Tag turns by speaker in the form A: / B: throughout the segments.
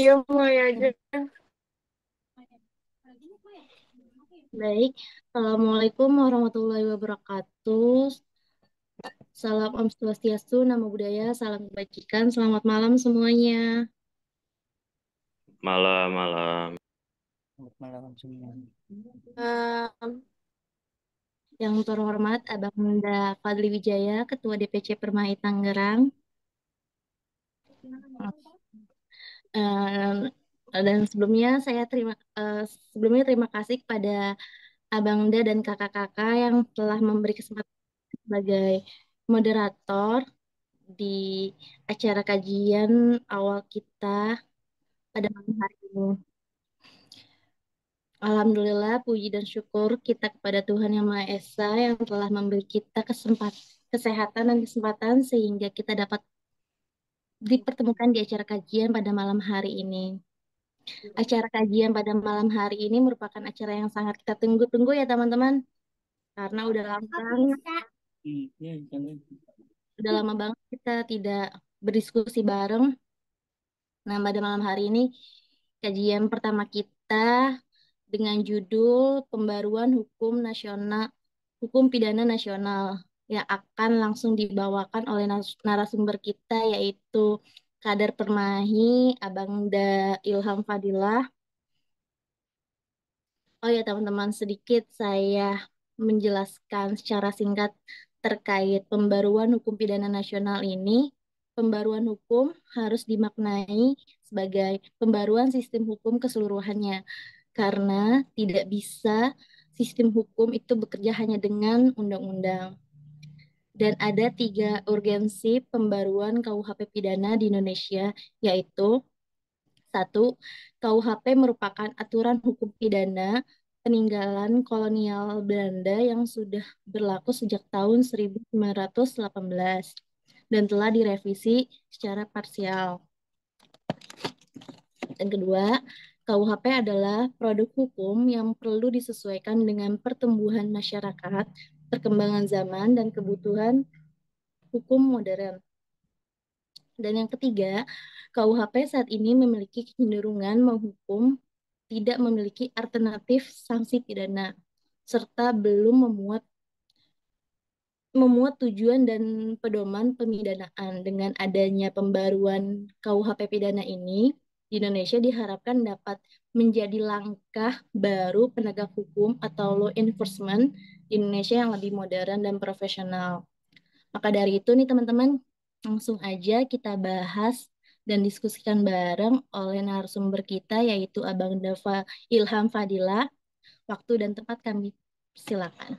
A: Iya, mulai aja. Ya, Baik, Assalamualaikum warahmatullahi wabarakatuh. Salam Om Swastiastu, Nama Budaya, Salam Kebajikan, Selamat Malam semuanya.
B: Malam, malam.
C: Selamat malam semuanya.
A: Um, yang terhormat Abang Munda Fadli Wijaya, Ketua DPC Permai Tangerang, dan sebelumnya saya terima uh, sebelumnya terima kasih kepada Abang Da dan kakak-kakak yang telah memberi kesempatan sebagai moderator di acara kajian awal kita pada malam hari ini. Alhamdulillah, puji dan syukur kita kepada Tuhan Yang Maha Esa yang telah memberi kita kesempatan, kesehatan dan kesempatan sehingga kita dapat dipertemukan di acara kajian pada malam hari ini. Iya. Acara kajian pada malam hari ini merupakan acara yang sangat kita tunggu-tunggu ya teman-teman.
C: Karena udah lama banget. Iya,
A: udah lama banget kita tidak berdiskusi bareng. Nah, pada malam hari ini kajian pertama kita dengan judul Pembaruan Hukum Nasional Hukum Pidana Nasional yang akan langsung dibawakan oleh narasumber kita yaitu Kader Permahi, Abang Da Ilham Fadilah. Oh ya teman-teman, sedikit saya menjelaskan secara singkat terkait pembaruan hukum pidana nasional ini. Pembaruan hukum harus dimaknai sebagai pembaruan sistem hukum keseluruhannya karena tidak bisa sistem hukum itu bekerja hanya dengan undang-undang dan ada tiga urgensi pembaruan KUHP pidana di Indonesia, yaitu satu, KUHP merupakan aturan hukum pidana peninggalan kolonial Belanda yang sudah berlaku sejak tahun 1918 dan telah direvisi secara parsial. Dan kedua, KUHP adalah produk hukum yang perlu disesuaikan dengan pertumbuhan masyarakat perkembangan zaman dan kebutuhan hukum modern. Dan yang ketiga, KUHP saat ini memiliki kecenderungan menghukum tidak memiliki alternatif sanksi pidana serta belum memuat memuat tujuan dan pedoman pemidanaan. Dengan adanya pembaruan KUHP pidana ini, di Indonesia diharapkan dapat menjadi langkah baru penegak hukum atau law enforcement di Indonesia yang lebih modern dan profesional. Maka dari itu nih teman-teman, langsung aja kita bahas dan diskusikan bareng oleh narasumber kita yaitu Abang Dava Ilham Fadila. Waktu dan tempat kami silakan.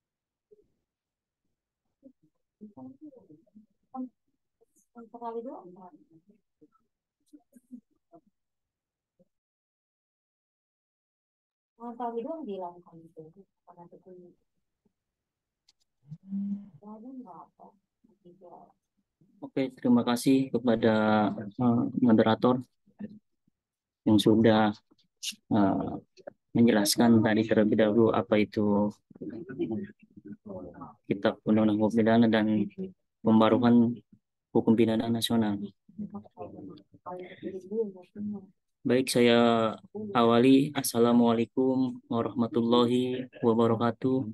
C: sekali doang
D: Mengetahui doang bilang kan itu
C: karena itu
E: Oke, terima kasih kepada eh, moderator yang sudah eh, menjelaskan tadi terlebih dahulu apa itu Kitab Undang-Undang Hukum Pidana dan pembaruan Hukum Pidana Nasional. Baik, saya awali. Assalamualaikum warahmatullahi wabarakatuh.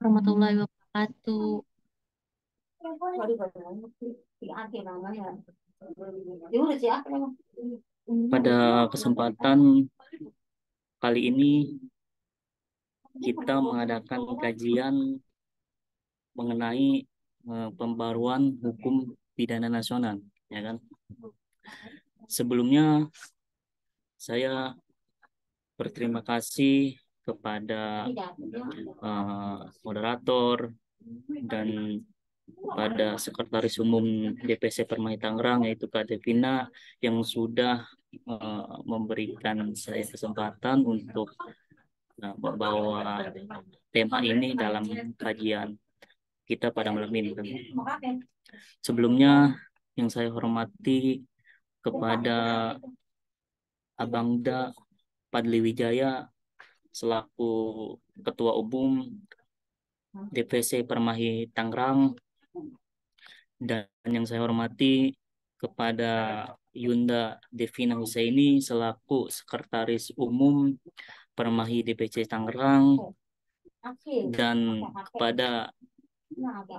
D: warahmatullahi wabarakatuh.
C: Pada
E: kesempatan kali ini kita mengadakan kajian mengenai eh, pembaruan hukum pidana nasional, ya kan? Sebelumnya saya berterima kasih kepada uh, moderator
C: dan pada
E: Sekretaris Umum DPC Permai Tangerang yaitu Kak Devina yang sudah uh, memberikan saya kesempatan untuk uh, membawa
C: tema ini dalam
E: kajian kita pada malam ini. Sebelumnya yang saya hormati
C: kepada
E: Abangda Padli Wijaya selaku Ketua Umum DPC Permahi Tangerang dan yang saya hormati kepada Yunda Devina Husaini selaku Sekretaris Umum Permahi DPC Tangerang
C: dan kepada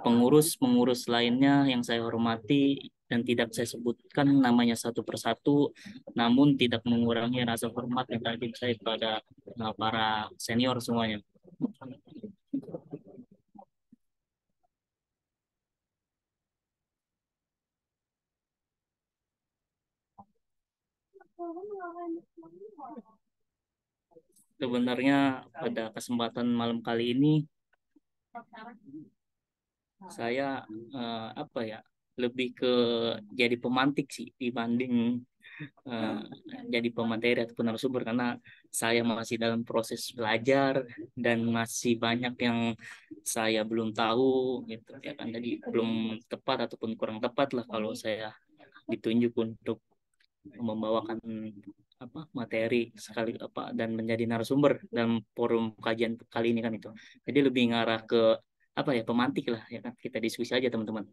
C: pengurus-pengurus
E: lainnya yang saya hormati dan tidak saya sebutkan namanya satu persatu, namun tidak mengurangi rasa hormat yang saya kepada para senior semuanya. Sebenarnya pada kesempatan malam kali ini saya uh, apa ya lebih ke jadi pemantik sih dibanding uh, jadi pemateri atau narasumber karena saya masih dalam proses belajar dan masih banyak yang saya belum tahu gitu ya kan jadi belum tepat ataupun kurang tepat lah kalau saya ditunjuk untuk membawakan apa materi sekali apa dan menjadi narasumber dalam forum kajian kali ini kan itu. Jadi lebih ngarah ke apa ya pemantik lah ya kan kita diskusi aja teman-teman.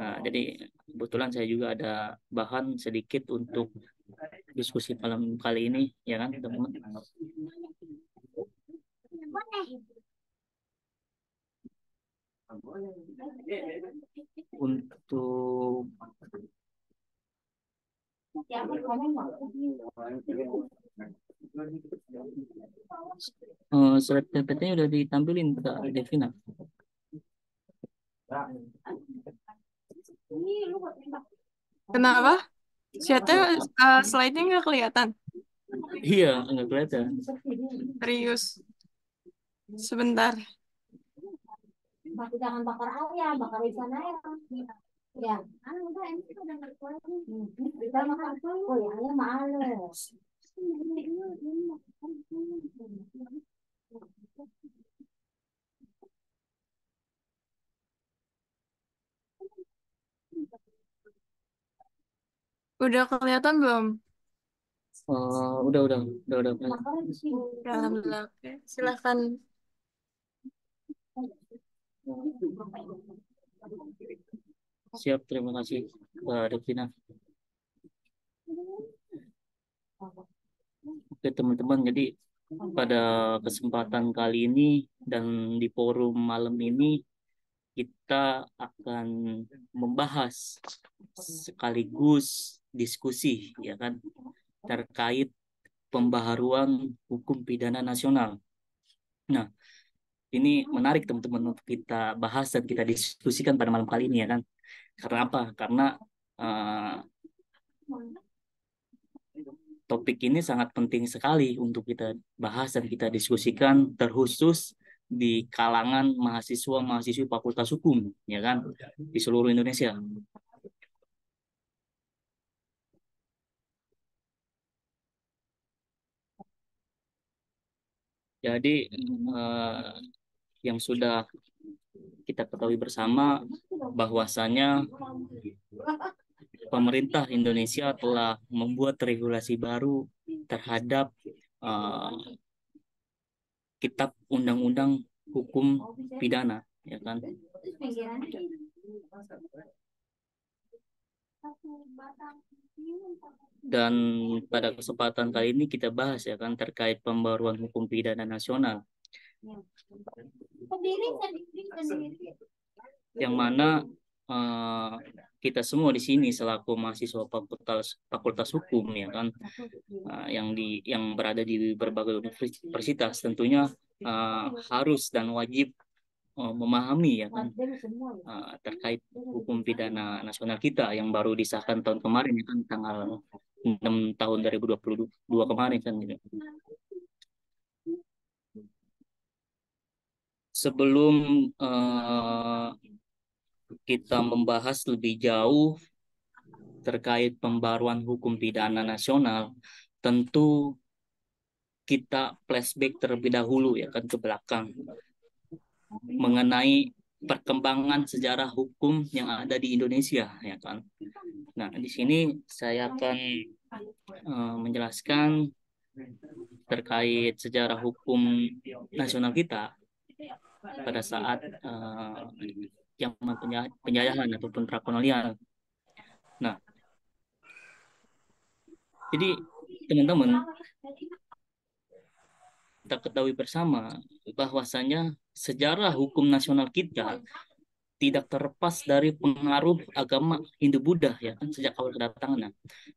E: Nah, jadi kebetulan saya juga ada bahan sedikit untuk diskusi malam kali ini ya kan teman-teman.
C: Untuk Uh,
E: surat PPT udah ditampilin Kak Devina. Kenapa? Siapa uh, eh,
F: slide-nya nggak kelihatan.
C: Iya, nggak kelihatan.
F: Serius.
C: Sebentar. Tapi jangan bakar ayam, bakar ikan ayam.
F: Udah kelihatan belum?
C: Uh, udah, udah, udah, udah. Udah, alhamdulillah. silakan. Thank you.
E: Siap, terima kasih Mbak Devina. Oke teman-teman, jadi pada kesempatan kali ini dan di forum malam ini kita akan membahas sekaligus diskusi ya kan terkait pembaharuan hukum pidana nasional. Nah, ini menarik teman-teman untuk kita bahas dan kita diskusikan pada malam kali ini ya kan. Karena apa? Karena uh, topik ini sangat penting sekali untuk kita bahas dan kita diskusikan terkhusus di kalangan mahasiswa mahasiswi fakultas hukum ya kan di seluruh Indonesia Jadi eh, yang sudah kita ketahui bersama bahwasannya pemerintah Indonesia telah membuat regulasi baru terhadap uh, kitab undang-undang hukum pidana ya kan dan pada kesempatan kali ini kita bahas ya kan terkait pembaruan hukum pidana nasional yang hmm. mana uh, kita semua di sini selaku mahasiswa fakultas fakultas hukum ya kan uh, yang di yang berada di berbagai universitas tentunya uh, harus dan wajib uh, memahami ya kan uh, terkait hukum pidana nasional kita yang baru disahkan tahun kemarin ya kan tanggal 6 tahun 2022 kemarin kan gitu. Sebelum uh, kita membahas lebih jauh terkait pembaruan hukum pidana nasional, tentu kita flashback terlebih dahulu ya kan ke belakang
C: mengenai
E: perkembangan sejarah hukum yang ada di Indonesia ya kan. Nah, di sini saya akan uh, menjelaskan terkait sejarah hukum nasional kita pada saat uh, zaman penjajahan ataupun prakolonial. Nah, jadi teman-teman kita ketahui bersama bahwasanya sejarah hukum nasional kita tidak terlepas dari pengaruh agama Hindu Buddha ya kan sejak awal kedatangannya.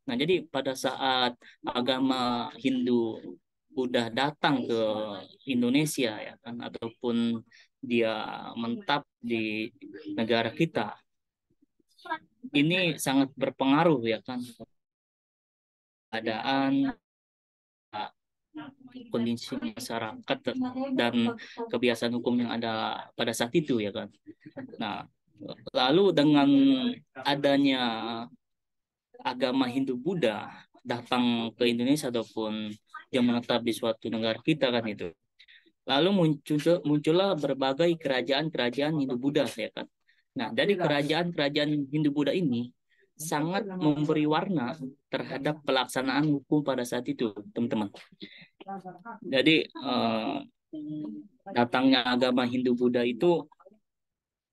E: Nah, jadi pada saat agama Hindu Buddha datang ke Indonesia ya kan ataupun dia mentap di negara kita ini sangat berpengaruh ya kan keadaan kondisi masyarakat dan kebiasaan hukum yang ada pada saat itu ya kan. Nah, lalu dengan adanya agama Hindu Buddha datang ke Indonesia ataupun yang menetap di suatu negara kita kan itu Lalu muncul muncullah berbagai kerajaan-kerajaan Hindu Buddha ya kan. Nah, dari kerajaan-kerajaan Hindu Buddha ini sangat memberi warna terhadap pelaksanaan hukum pada saat itu, teman-teman.
C: Jadi eh,
E: datangnya agama Hindu Buddha itu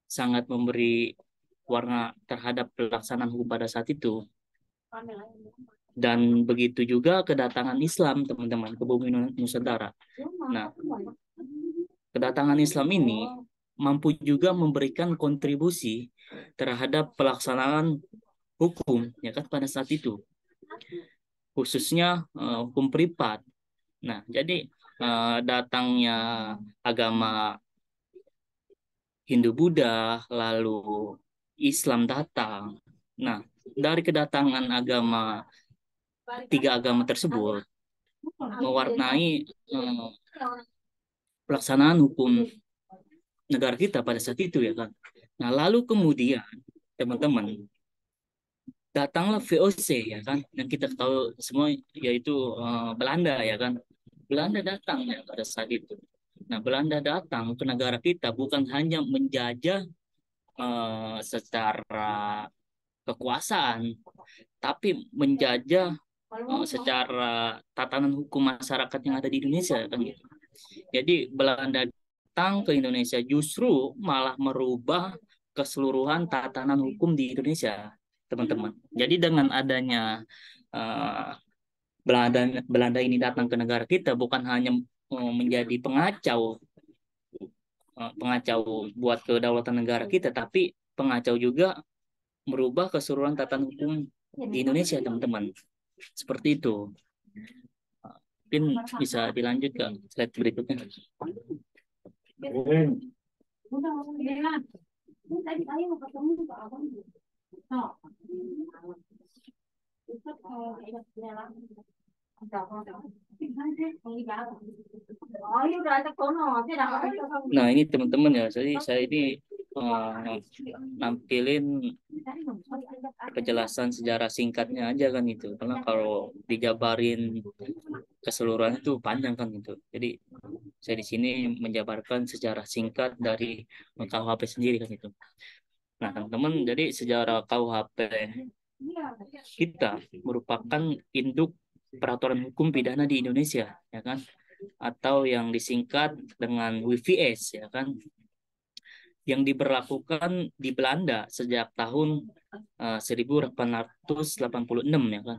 E: sangat memberi warna terhadap pelaksanaan hukum pada saat itu. Dan begitu juga kedatangan Islam, teman-teman, ke bumi Nusantara. Nah, Kedatangan Islam ini mampu juga memberikan kontribusi terhadap pelaksanaan hukum ya kan pada saat itu khususnya uh, hukum privat. Nah, jadi uh, datangnya agama Hindu Buddha lalu Islam datang. Nah, dari kedatangan agama tiga agama tersebut
C: mewarnai uh,
E: pelaksanaan hukum negara kita pada saat itu ya kan. Nah lalu kemudian teman-teman datanglah VOC ya kan yang kita tahu semua yaitu uh, Belanda ya kan. Belanda datang ya pada saat itu. Nah Belanda datang ke negara kita bukan hanya menjajah uh, secara kekuasaan tapi menjajah uh, secara tatanan hukum masyarakat yang ada di Indonesia kan gitu jadi Belanda datang ke Indonesia justru malah merubah keseluruhan tatanan hukum di Indonesia, teman-teman. Jadi dengan adanya uh, Belanda Belanda ini datang ke negara kita bukan hanya eh, menjadi pengacau uh, pengacau buat kedaulatan negara kita, tapi pengacau juga merubah keseluruhan tatanan hukum di Indonesia, teman-teman. Seperti itu mungkin bisa dilanjut ke slide berikutnya. Nah ini teman-teman ya, jadi saya ini nampilin kejelasan sejarah singkatnya aja kan itu karena kalau dijabarin keseluruhan itu panjang kan itu jadi saya di sini menjabarkan sejarah singkat dari KUHP sendiri kan itu nah teman-teman jadi sejarah KUHP kita merupakan induk peraturan hukum pidana di Indonesia ya kan atau yang disingkat dengan WVS ya kan yang diberlakukan di Belanda sejak tahun eh, uh, 1886 ya kan.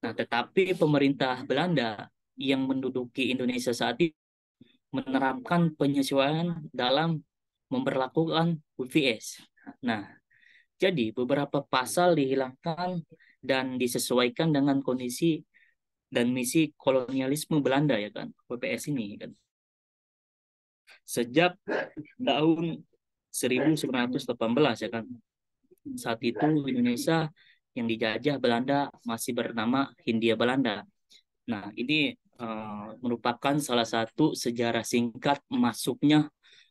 E: Nah, tetapi pemerintah Belanda yang menduduki Indonesia saat ini menerapkan penyesuaian dalam memperlakukan UVS. Nah, jadi beberapa pasal dihilangkan dan disesuaikan dengan kondisi dan misi kolonialisme Belanda ya kan, WPS ini ya kan. Sejak tahun 1918 ya kan. Saat itu Indonesia yang dijajah Belanda masih bernama Hindia Belanda. Nah, ini uh, merupakan salah satu sejarah singkat masuknya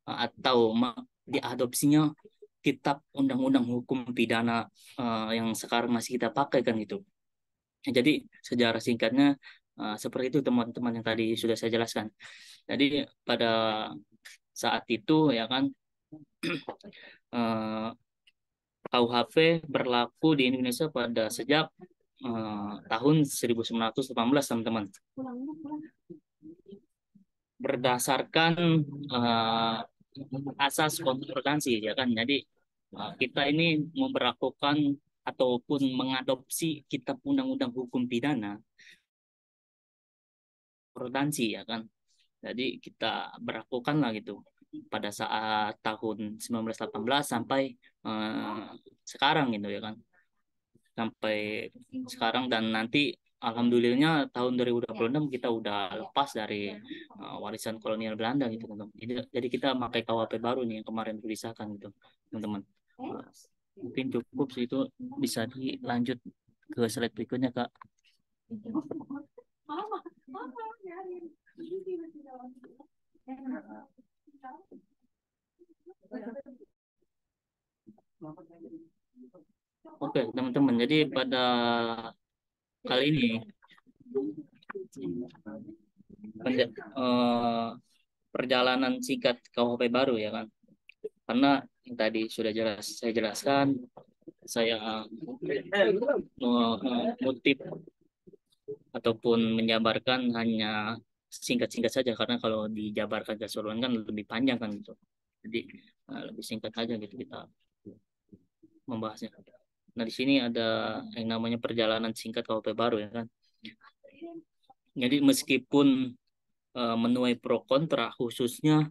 E: uh, atau diadopsinya kitab undang-undang hukum pidana uh, yang sekarang masih kita pakai kan gitu. Jadi sejarah singkatnya uh, seperti itu teman-teman yang tadi sudah saya jelaskan. Jadi pada saat itu ya kan uh, eh, KUHP berlaku di Indonesia pada sejak uh, tahun 1918 teman-teman. Berdasarkan uh, asas koncordansi ya kan. Jadi uh, kita ini memperlakukan ataupun mengadopsi kitab undang-undang hukum pidana koncordansi ya kan. Jadi kita berlakukan lah gitu pada saat tahun 1918 sampai uh, sekarang gitu ya kan sampai sekarang dan nanti alhamdulillahnya tahun 2026 kita udah lepas dari uh, warisan kolonial Belanda gitu teman-teman. Jadi, jadi kita pakai KWP baru nih yang kemarin disahkan gitu teman-teman. mungkin cukup sih itu bisa dilanjut ke slide berikutnya kak.
C: Mama, mama, Oke, okay, teman-teman. Jadi
E: pada kali ini eh, perjalanan sikat KUHP baru ya kan. Karena yang tadi sudah jelas saya jelaskan saya eh, eh, mengutip ataupun menjabarkan hanya singkat-singkat saja karena kalau dijabarkan keseluruhan kan lebih panjang kan gitu jadi nah, lebih singkat saja gitu kita membahasnya nah di sini ada yang namanya perjalanan singkat KUP baru ya kan jadi meskipun uh, menuai pro kontra khususnya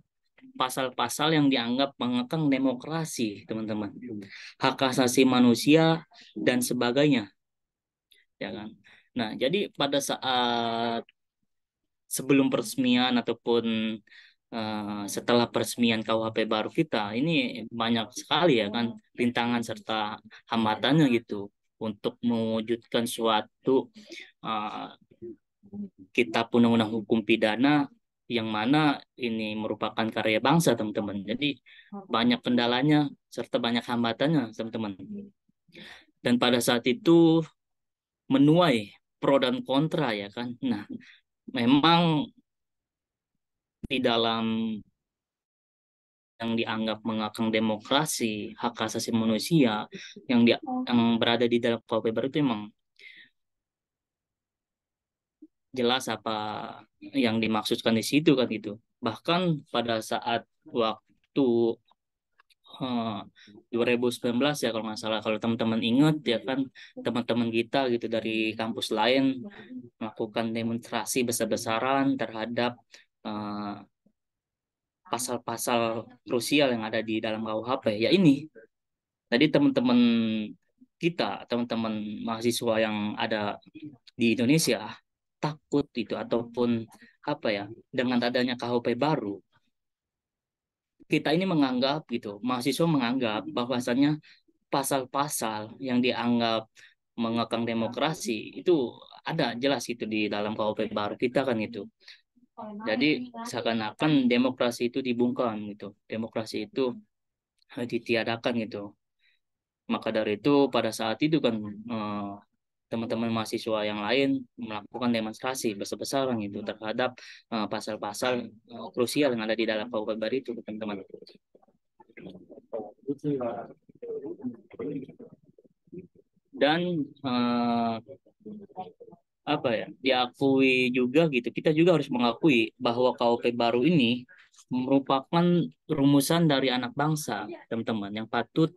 E: pasal-pasal yang dianggap mengekang demokrasi, teman-teman. Hak asasi manusia dan sebagainya. Ya kan? Nah, jadi pada saat sebelum peresmian ataupun uh, setelah peresmian KUHP baru kita ini banyak sekali ya kan rintangan serta hambatannya gitu untuk mewujudkan suatu uh, kitab undang-undang hukum pidana yang mana ini merupakan karya bangsa teman-teman. Jadi banyak kendalanya serta banyak hambatannya teman-teman. Dan pada saat itu menuai pro dan kontra ya kan. Nah memang di dalam yang dianggap mengakang demokrasi, hak asasi manusia yang di, oh. yang berada di dalam KUHP itu memang jelas apa yang dimaksudkan di situ kan itu Bahkan pada saat waktu 2019 ya kalau nggak salah kalau teman-teman ingat ya kan teman-teman kita gitu dari kampus lain melakukan demonstrasi besar-besaran terhadap pasal eh, pasal-pasal krusial yang ada di dalam KUHP ya ini tadi teman-teman kita teman-teman mahasiswa yang ada di Indonesia takut itu ataupun apa ya dengan adanya KUHP baru kita ini menganggap gitu, mahasiswa menganggap bahwasannya pasal-pasal yang dianggap mengekang demokrasi itu ada jelas itu di dalam KUP baru kita kan itu. Jadi seakan-akan demokrasi itu dibungkam gitu, demokrasi itu ditiadakan gitu. Maka dari itu pada saat itu kan eh, teman-teman mahasiswa yang lain melakukan demonstrasi besar-besaran gitu terhadap eh, pasal-pasal uh, krusial yang ada di dalam KUHP Baru itu teman-teman. Dan uh, apa ya diakui juga gitu kita juga harus mengakui bahwa KUP baru ini merupakan rumusan dari anak bangsa teman-teman yang patut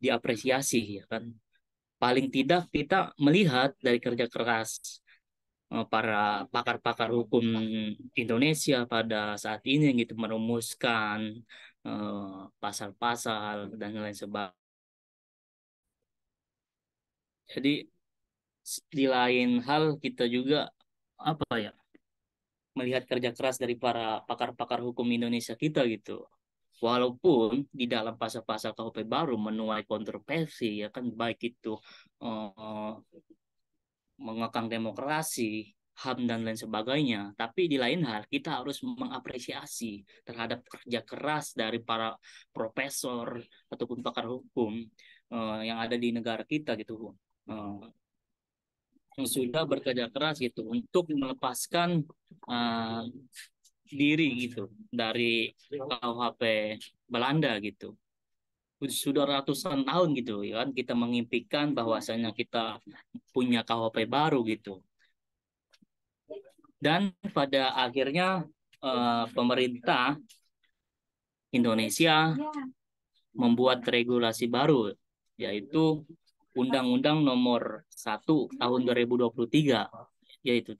E: diapresiasi ya kan paling tidak kita melihat dari kerja keras eh, para pakar-pakar hukum Indonesia pada saat ini gitu merumuskan eh, pasal-pasal uh, dan lain sebagainya. Jadi di lain hal kita juga apa ya melihat kerja keras dari para pakar-pakar hukum Indonesia kita gitu walaupun di dalam pasal-pasal KUP baru menuai kontroversi ya kan baik itu uh, mengekang demokrasi HAM dan lain sebagainya. Tapi di lain hal kita harus mengapresiasi terhadap kerja keras dari para profesor ataupun pakar hukum uh, yang ada di negara kita gitu. Uh, yang sudah bekerja keras gitu untuk melepaskan uh, diri gitu dari KUHP Belanda gitu sudah ratusan tahun gitu ya kan kita mengimpikan bahwasanya kita punya KUHP baru gitu dan pada akhirnya eh, pemerintah Indonesia membuat regulasi baru yaitu Undang-Undang Nomor 1 Tahun 2023 yaitu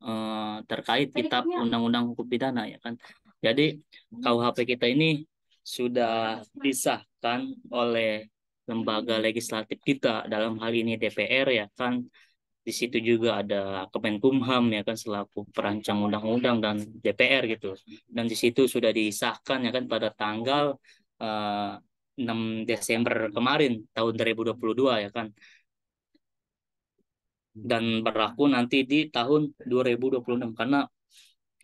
E: Eh, terkait kitab ya. undang-undang hukum pidana ya kan. Jadi hmm. KUHP kita ini sudah disahkan oleh lembaga legislatif kita dalam hal ini DPR ya kan di situ juga ada Kemenkumham ya kan selaku perancang undang-undang dan DPR gitu dan di situ sudah disahkan ya kan pada tanggal uh, eh, 6 Desember kemarin tahun 2022 ya kan dan berlaku nanti di tahun 2026 karena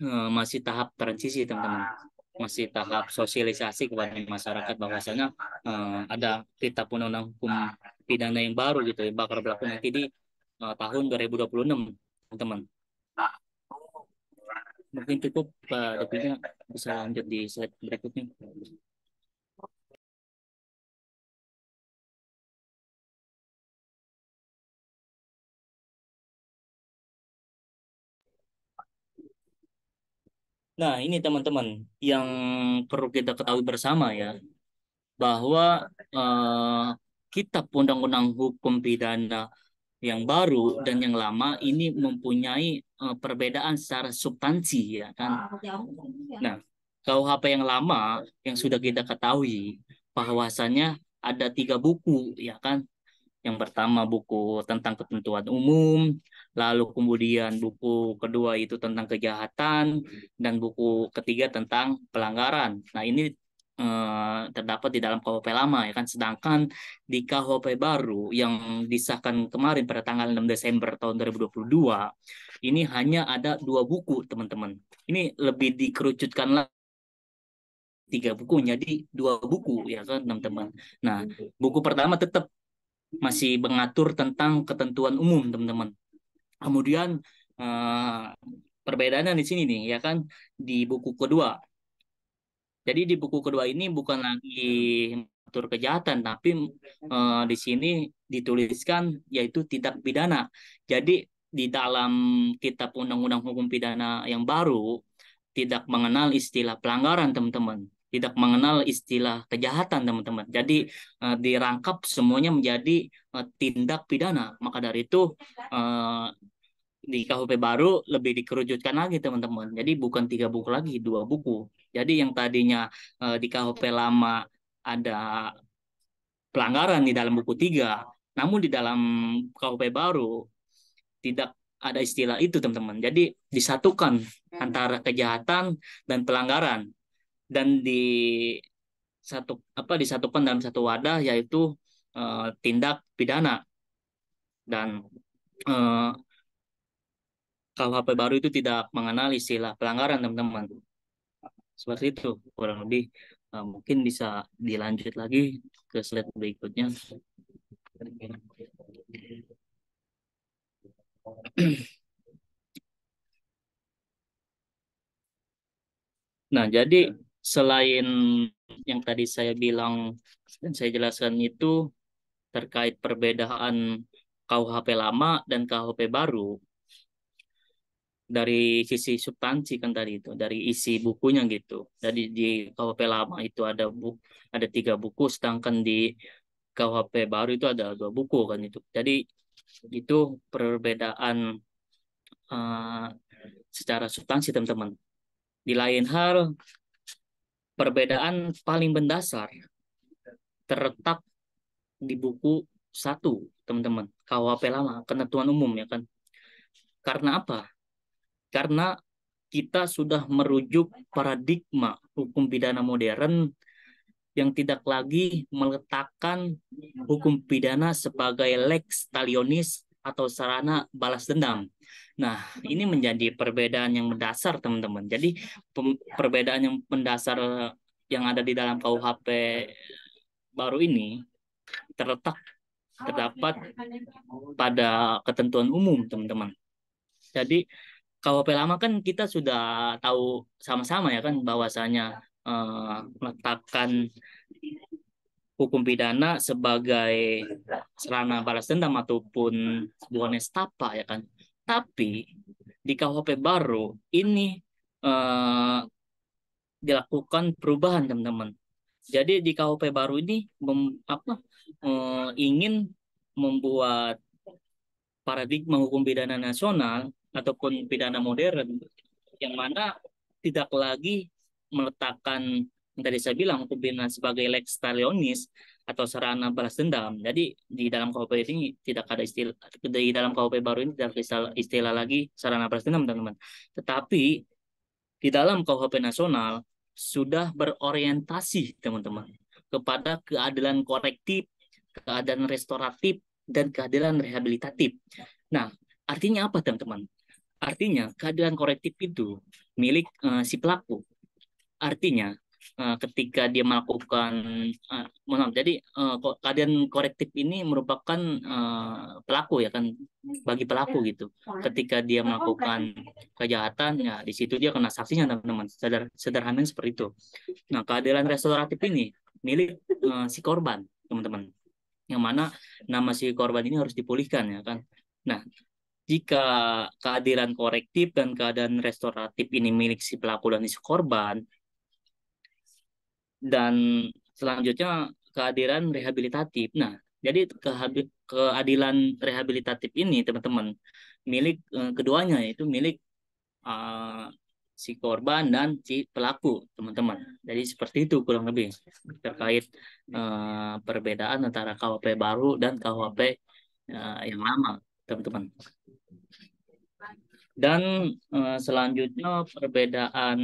E: uh, masih tahap transisi teman-teman masih tahap sosialisasi kepada masyarakat bahwasanya uh, ada kitab undang-undang hukum pidana yang baru gitu ya bakal berlaku nanti di uh, tahun 2026 teman-teman mungkin cukup Pak uh, bisa lanjut di slide berikutnya Nah, ini teman-teman yang perlu kita ketahui bersama ya, bahwa uh, kitab undang-undang hukum pidana yang baru dan yang lama ini mempunyai uh, perbedaan secara substansi ya kan.
C: Ah, nah,
E: KUHP yang lama yang sudah kita ketahui bahwasannya ada tiga buku ya kan yang pertama buku tentang ketentuan
C: umum,
E: lalu kemudian buku kedua itu tentang kejahatan, dan buku ketiga tentang pelanggaran. Nah ini eh, terdapat di dalam KUHP lama ya kan. Sedangkan di KUHP baru yang disahkan kemarin pada tanggal 6 Desember tahun 2022, ini hanya ada dua buku teman-teman. Ini lebih dikerucutkan lagi tiga buku jadi dua buku ya kan teman-teman. Nah iya. buku pertama tetap masih mengatur tentang ketentuan umum teman-teman. Kemudian uh, perbedaannya di sini nih ya kan di buku kedua. Jadi di buku kedua ini bukan lagi mengatur kejahatan tapi uh, di sini dituliskan yaitu tindak pidana. Jadi di dalam kitab undang-undang hukum pidana yang baru tidak mengenal istilah pelanggaran teman-teman tidak mengenal istilah kejahatan teman-teman. Jadi uh, dirangkap semuanya menjadi uh, tindak pidana. Maka dari itu uh, di KHP baru lebih dikerucutkan lagi teman-teman. Jadi bukan tiga buku lagi, dua buku. Jadi yang tadinya uh, di KHP lama ada pelanggaran di dalam buku tiga, namun di dalam KHP baru tidak ada istilah itu teman-teman. Jadi disatukan hmm. antara kejahatan dan pelanggaran dan di satu apa disatukan dalam satu wadah yaitu uh, tindak pidana dan uh, eh, KUHP baru itu tidak mengenal istilah pelanggaran teman-teman seperti itu kurang lebih uh, mungkin bisa dilanjut lagi ke slide berikutnya nah jadi selain yang tadi saya bilang dan saya jelaskan itu terkait perbedaan KUHP lama dan KUHP baru dari sisi substansi kan tadi itu dari isi bukunya gitu. Jadi di KUHP lama itu ada bu ada tiga buku sedangkan di KUHP baru itu ada dua buku kan itu. Jadi itu perbedaan uh, secara substansi teman-teman. Di lain hal perbedaan paling mendasar terletak di buku satu teman-teman KUHP lama ketentuan umum ya kan karena apa karena kita sudah merujuk paradigma hukum pidana modern yang tidak lagi meletakkan hukum pidana sebagai lex talionis atau sarana balas dendam Nah, ini menjadi perbedaan yang mendasar, teman-teman. Jadi perbedaan yang mendasar yang ada di dalam KUHP baru ini terletak terdapat pada ketentuan umum, teman-teman. Jadi KUHP lama kan kita sudah tahu sama-sama ya kan bahwasanya uh, meletakkan hukum pidana sebagai serana balas dendam ataupun bukan estapa ya kan tapi di KUHP baru ini uh, dilakukan perubahan teman-teman. Jadi di KUHP baru ini mem, apa uh, ingin membuat paradigma hukum pidana nasional ataupun pidana modern yang mana tidak lagi meletakkan yang tadi saya bilang hukum pidana sebagai lex talionis atau sarana balas dendam. Jadi di dalam KUHP ini tidak ada istilah di dalam KUHP baru ini tidak ada istilah, lagi sarana balas dendam, teman-teman. Tetapi di dalam KUHP nasional sudah berorientasi, teman-teman, kepada keadilan korektif, keadilan restoratif dan keadilan rehabilitatif. Nah, artinya apa, teman-teman? Artinya keadilan korektif itu milik uh, si pelaku. Artinya Eh, ketika dia melakukan uh, maaf jadi uh, keadaan korektif ini merupakan uh, pelaku ya kan bagi pelaku gitu ketika dia melakukan kejahatan ya di situ dia kena saksinya teman-teman Seder, sederhananya seperti itu nah keadilan restoratif ini milik uh, si korban teman-teman yang mana nama si korban ini harus dipulihkan ya kan nah jika keadilan korektif dan keadaan restoratif ini milik si pelaku dan si korban, dan selanjutnya keadilan rehabilitatif. Nah, jadi keadilan rehabilitatif ini teman-teman milik eh, keduanya yaitu milik uh, si korban dan si pelaku teman-teman jadi seperti itu kurang lebih terkait uh, perbedaan antara KWP baru dan KWP uh, eh, yang lama teman-teman dan uh, selanjutnya perbedaan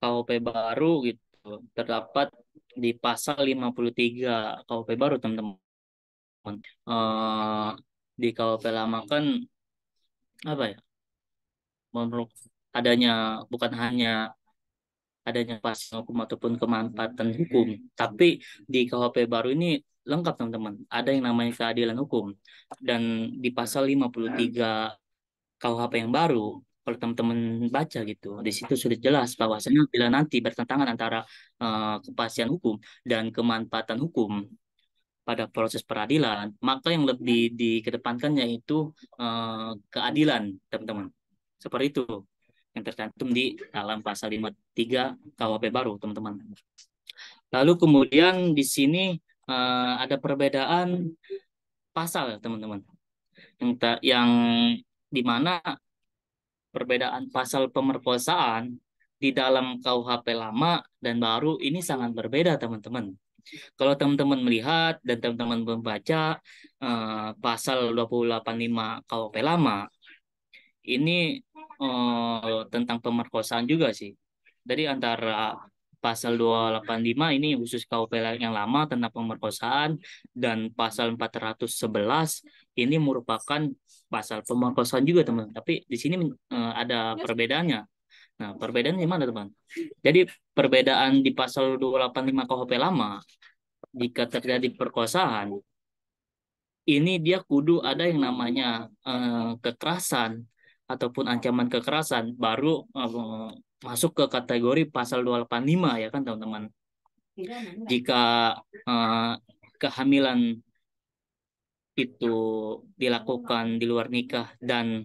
E: KUP baru gitu terdapat di pasal 53 KUP baru teman-teman. Uh, di KUP lama kan apa ya? Menurut adanya bukan hanya adanya pasal hukum ataupun kemanfaatan hukum, tapi di KUP baru ini lengkap teman-teman. Ada yang namanya keadilan hukum dan di pasal 53 KUHP yang baru kalau teman-teman baca gitu di situ sulit jelas bahwasanya bila nanti bertentangan antara uh, kepastian hukum dan kemanfaatan hukum pada proses peradilan maka yang lebih dikedepankan yaitu uh, eh, keadilan teman-teman seperti itu yang tercantum di dalam pasal 53 KUHP baru teman-teman lalu kemudian di sini uh, ada perbedaan pasal teman-teman yang, yang di mana perbedaan pasal pemerkosaan di dalam KUHP lama dan baru ini sangat berbeda teman-teman. Kalau teman-teman melihat dan teman-teman membaca uh, pasal 285 KUHP lama ini uh, tentang pemerkosaan juga sih. Jadi antara pasal 285 ini khusus KUHP yang lama tentang pemerkosaan dan pasal 411 ini merupakan pasal pemerkosaan juga teman tapi di sini uh, ada perbedaannya nah perbedaannya mana teman jadi perbedaan di pasal 285 KUHP lama jika terjadi perkosaan ini dia kudu ada yang namanya uh, kekerasan ataupun ancaman kekerasan baru uh, masuk ke kategori pasal 285 ya kan teman-teman iya, jika uh, kehamilan itu dilakukan di luar nikah dan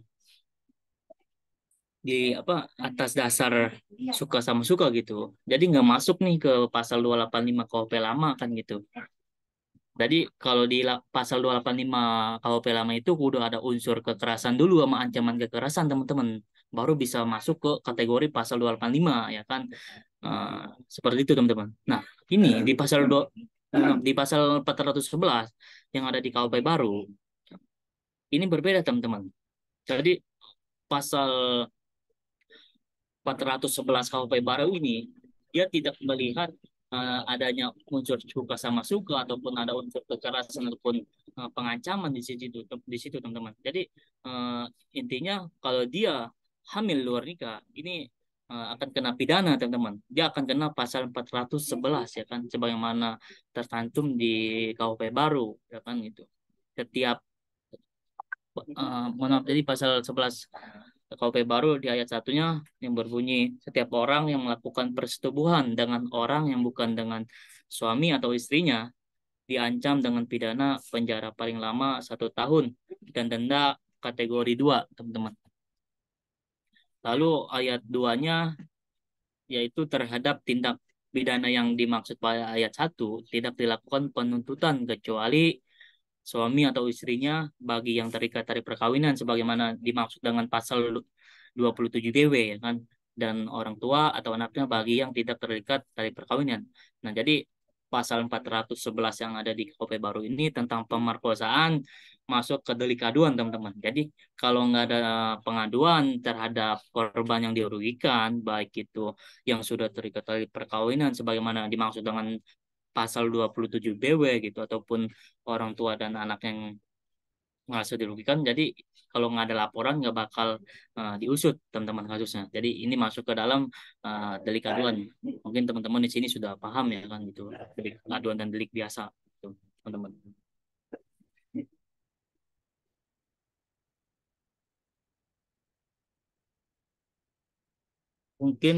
E: di apa atas dasar iya. suka sama suka gitu. Jadi nggak masuk nih ke pasal 285 KUHP lama kan gitu. Jadi kalau di pasal 285 KUHP lama itu udah ada unsur kekerasan dulu sama ancaman kekerasan teman-teman. Baru bisa masuk ke kategori pasal 285 ya kan. Uh, seperti itu teman-teman. Nah, ini iya. di pasal 2 eh, di pasal 411 yang ada di KUP baru ini berbeda teman-teman. Jadi pasal 411 KUP baru ini dia tidak melihat uh, adanya unsur suka sama suka ataupun ada unsur kekerasan ataupun uh, pengancaman di situ di situ teman-teman. Jadi uh, intinya kalau dia hamil luar nikah ini Eh, akan kena pidana teman-teman. Dia akan kena pasal 411 ya kan sebagaimana tercantum di KUP baru ya kan itu. Setiap uh, maaf jadi pasal 11 KUP baru di ayat satunya yang berbunyi setiap orang yang melakukan persetubuhan dengan orang yang bukan dengan suami atau istrinya diancam dengan pidana penjara paling lama satu tahun dan denda kategori 2 teman-teman Lalu ayat 2-nya yaitu terhadap tindak pidana yang dimaksud pada ayat 1 tidak dilakukan penuntutan kecuali suami atau istrinya bagi yang terikat dari perkawinan sebagaimana dimaksud dengan pasal 27 BW ya kan dan orang tua atau anaknya bagi yang tidak terikat dari perkawinan. Nah, jadi pasal 411 yang ada di KOP baru ini tentang pemerkosaan masuk ke delik aduan teman-teman. Jadi kalau nggak ada pengaduan terhadap korban yang dirugikan, baik itu yang sudah terikat oleh perkawinan sebagaimana dimaksud dengan pasal 27 BW gitu ataupun orang tua dan anak yang merasa dirugikan jadi kalau nggak ada laporan nggak bakal uh, diusut teman-teman kasusnya jadi ini masuk ke dalam uh, delik aduan mungkin teman-teman di sini sudah paham ya kan gitu nah, delik iya. aduan dan delik biasa teman
C: gitu, teman-teman Mungkin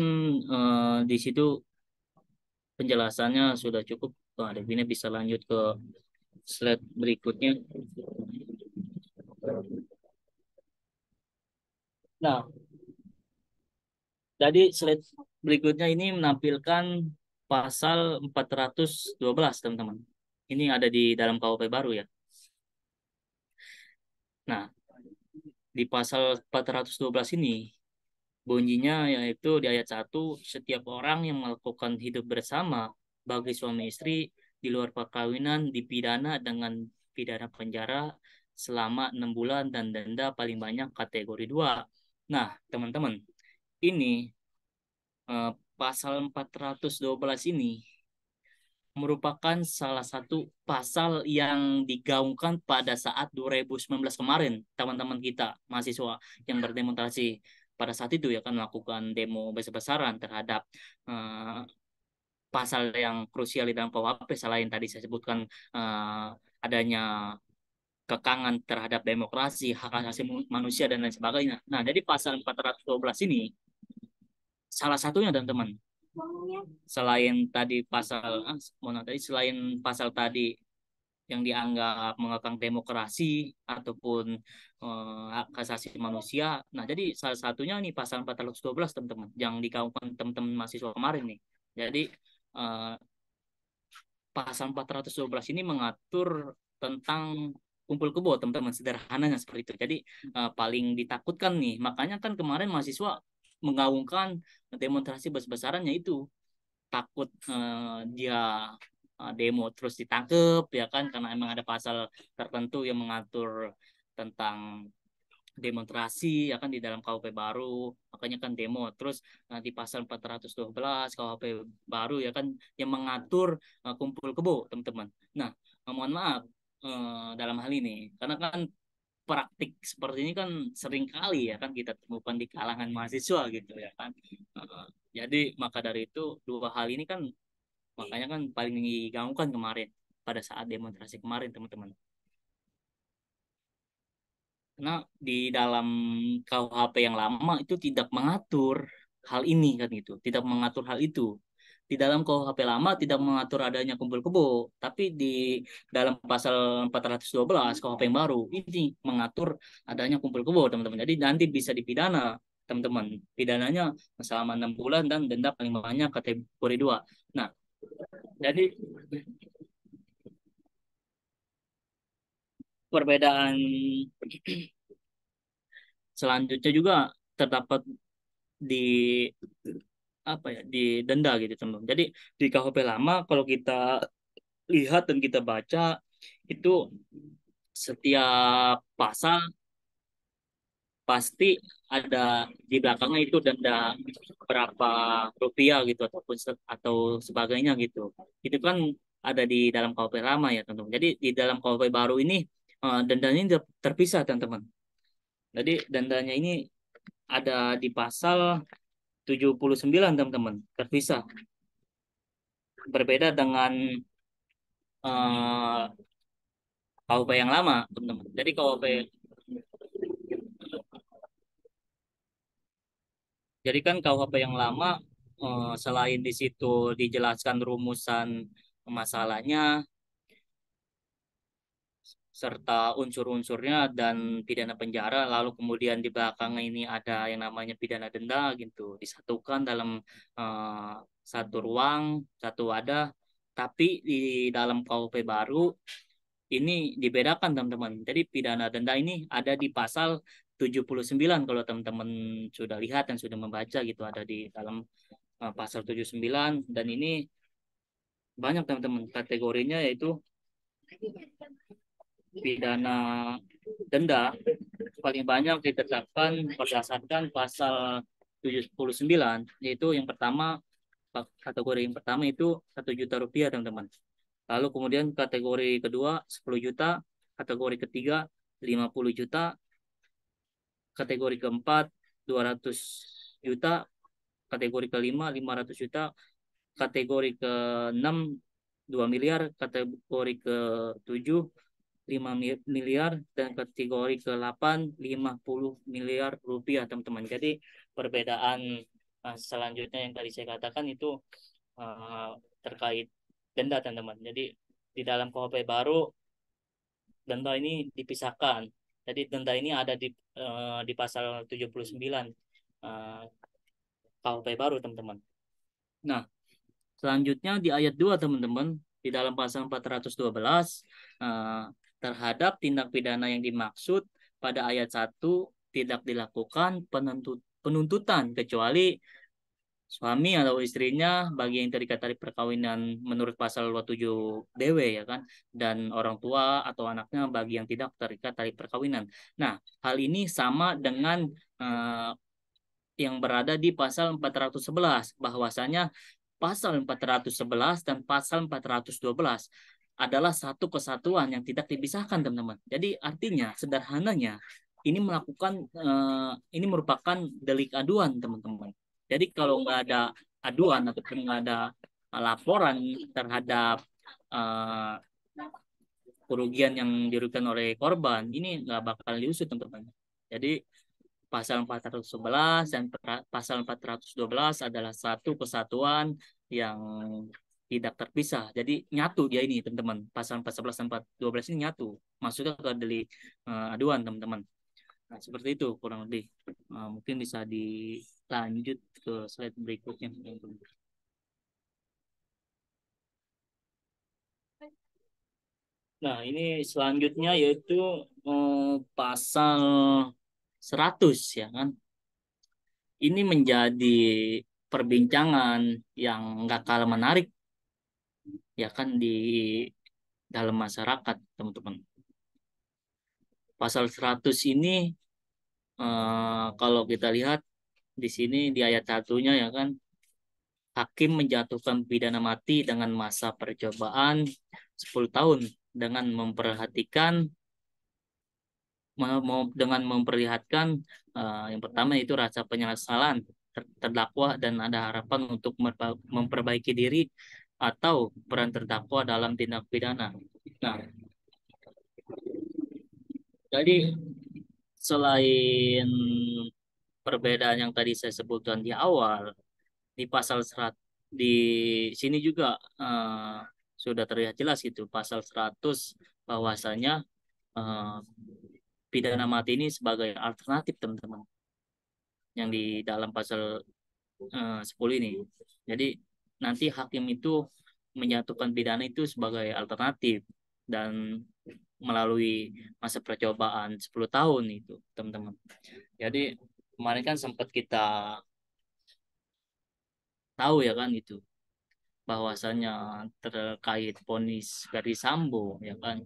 E: uh, di situ penjelasannya sudah cukup. Pak Devina bisa lanjut ke
C: slide berikutnya. Nah, jadi slide berikutnya
E: ini menampilkan pasal 412, teman-teman. Ini ada di dalam KUP baru ya. Nah, di pasal 412 ini Bunyinya yaitu di ayat 1, setiap orang yang melakukan hidup bersama bagi suami istri di luar perkawinan dipidana dengan pidana penjara selama enam bulan dan denda paling banyak kategori 2. Nah, teman-teman, ini eh, pasal 412 ini merupakan salah satu pasal yang digaungkan pada saat 2019 kemarin teman-teman kita mahasiswa yang berdemonstrasi pada saat itu ya kan melakukan demo besar-besaran terhadap uh, pasal yang krusial di dalam KUHP selain tadi saya sebutkan uh, adanya kekangan terhadap demokrasi, hak asasi manusia dan lain sebagainya. Nah, jadi pasal 412 ini salah satunya teman-teman. Selain tadi pasal ah, tadi selain pasal tadi yang dianggap mengekang demokrasi ataupun eh, hak asasi manusia. Nah, jadi salah satunya nih pasal 412 teman-teman yang dikaungkan teman-teman mahasiswa kemarin nih. Jadi uh, pasal 412 ini mengatur tentang kumpul kebo teman-teman sederhananya seperti itu jadi uh, paling ditakutkan nih makanya kan kemarin mahasiswa menggaungkan demonstrasi besar-besarannya itu takut uh, dia Eh, demo terus ditangkep ya kan karena emang ada pasal tertentu yang mengatur tentang demonstrasi ya kan di dalam KUP baru makanya kan demo terus eh, di pasal 412 KUHP baru ya kan yang mengatur uh, kumpul kebo teman-teman nah mohon maaf uh, dalam hal ini karena kan praktik seperti ini kan sering kali ya kan kita temukan di kalangan mahasiswa gitu ya kan. Jadi maka dari itu dua hal ini kan makanya kan paling diganggu kan kemarin pada saat demonstrasi kemarin teman-teman karena di dalam KUHP yang lama itu tidak mengatur hal ini kan gitu tidak mengatur hal itu di dalam KUHP lama tidak mengatur adanya kumpul kebo tapi di dalam pasal 412 KUHP yang baru ini mengatur adanya kumpul kebo teman-teman jadi nanti bisa dipidana teman-teman pidananya selama enam bulan dan denda paling banyak kategori dua nah jadi perbedaan selanjutnya juga terdapat di apa ya di denda gitu teman. Jadi di KHP lama kalau kita lihat dan kita baca itu setiap pasal pasti ada di belakangnya itu denda berapa rupiah gitu ataupun atau sebagainya gitu itu kan ada di dalam KUP lama ya teman-teman jadi di dalam KUP baru ini uh, ini terpisah teman-teman jadi dendanya ini ada di pasal 79 teman-teman terpisah berbeda dengan uh, eh, KUP yang lama teman-teman jadi KUP Jadi kan KUHP yang lama eh, selain di situ dijelaskan rumusan masalahnya serta unsur-unsurnya dan pidana penjara lalu kemudian di belakangnya ini ada yang namanya pidana denda gitu disatukan dalam uh, satu ruang satu wadah tapi di dalam KUP baru ini dibedakan teman-teman jadi pidana denda ini ada di pasal 79 kalau teman-teman sudah lihat dan sudah membaca gitu ada di dalam uh, pasal 79 dan ini banyak teman-teman kategorinya yaitu pidana denda paling banyak ditetapkan berdasarkan pasal 79 yaitu yang pertama kategori yang pertama itu satu juta rupiah teman-teman lalu kemudian kategori kedua 10 juta kategori ketiga 50 juta kategori keempat 200 juta, kategori kelima 500 juta, kategori ke-6 2 miliar, kategori ke-7 5 miliar dan kategori ke-8 50 miliar rupiah, teman-teman. Jadi perbedaan eh, selanjutnya yang tadi saya katakan itu uh, terkait denda, teman-teman. Jadi di dalam KUHP baru denda ini dipisahkan. Jadi denda ini ada di Eh, di pasal 79 sembilan eh, KUP baru teman-teman. Nah, selanjutnya di ayat 2 teman-teman di dalam pasal 412 belas eh, terhadap tindak pidana yang dimaksud pada ayat 1 tidak dilakukan penuntutan kecuali suami atau istrinya bagi yang terikat dari perkawinan menurut pasal 27 DW ya kan dan orang tua atau anaknya bagi yang tidak terikat dari perkawinan. Nah, hal ini sama dengan eh, yang berada di pasal 411 bahwasanya pasal 411 dan pasal 412 adalah satu kesatuan yang tidak dipisahkan teman-teman. Jadi artinya sederhananya ini melakukan eh, ini merupakan delik aduan teman-teman jadi kalau hmm. nggak ada aduan atau nggak ada eh, laporan terhadap uh, kerugian yang dirugikan oleh korban, ini nggak bakal diusut teman-teman. Jadi pasal 411 dan pasal 412 adalah satu kesatuan yang tidak terpisah. Jadi nyatu dia ini teman-teman. Pasal 411 dan 412 ini nyatu. Maksudnya ke delik uh, eh, aduan teman-teman. Nah, seperti itu kurang lebih. Uh, mungkin bisa dilanjut ke slide berikutnya. Nah, ini selanjutnya yaitu uh, pasal 100 ya kan. Ini menjadi perbincangan yang nggak kalah menarik ya kan di dalam masyarakat, teman-teman pasal 100 ini uh, kalau kita lihat di sini di ayat satunya ya kan hakim menjatuhkan pidana mati dengan masa percobaan 10 tahun dengan memperhatikan dengan memperlihatkan uh, yang pertama itu rasa penyesalan terdakwa dan ada harapan untuk memperbaiki diri atau peran terdakwa dalam tindak pidana. Nah, jadi selain perbedaan yang tadi saya sebutkan di awal di pasal serat di sini juga uh, sudah terlihat jelas gitu pasal 100 bahwasanya uh, pidana mati ini sebagai alternatif teman-teman yang di dalam pasal
C: eh, uh, 10 ini.
E: Jadi nanti hakim itu menyatukan pidana itu sebagai alternatif dan melalui masa percobaan 10 tahun itu, teman-teman. Jadi kemarin kan sempat kita tahu ya kan itu bahwasannya terkait ponis dari Sambo ya kan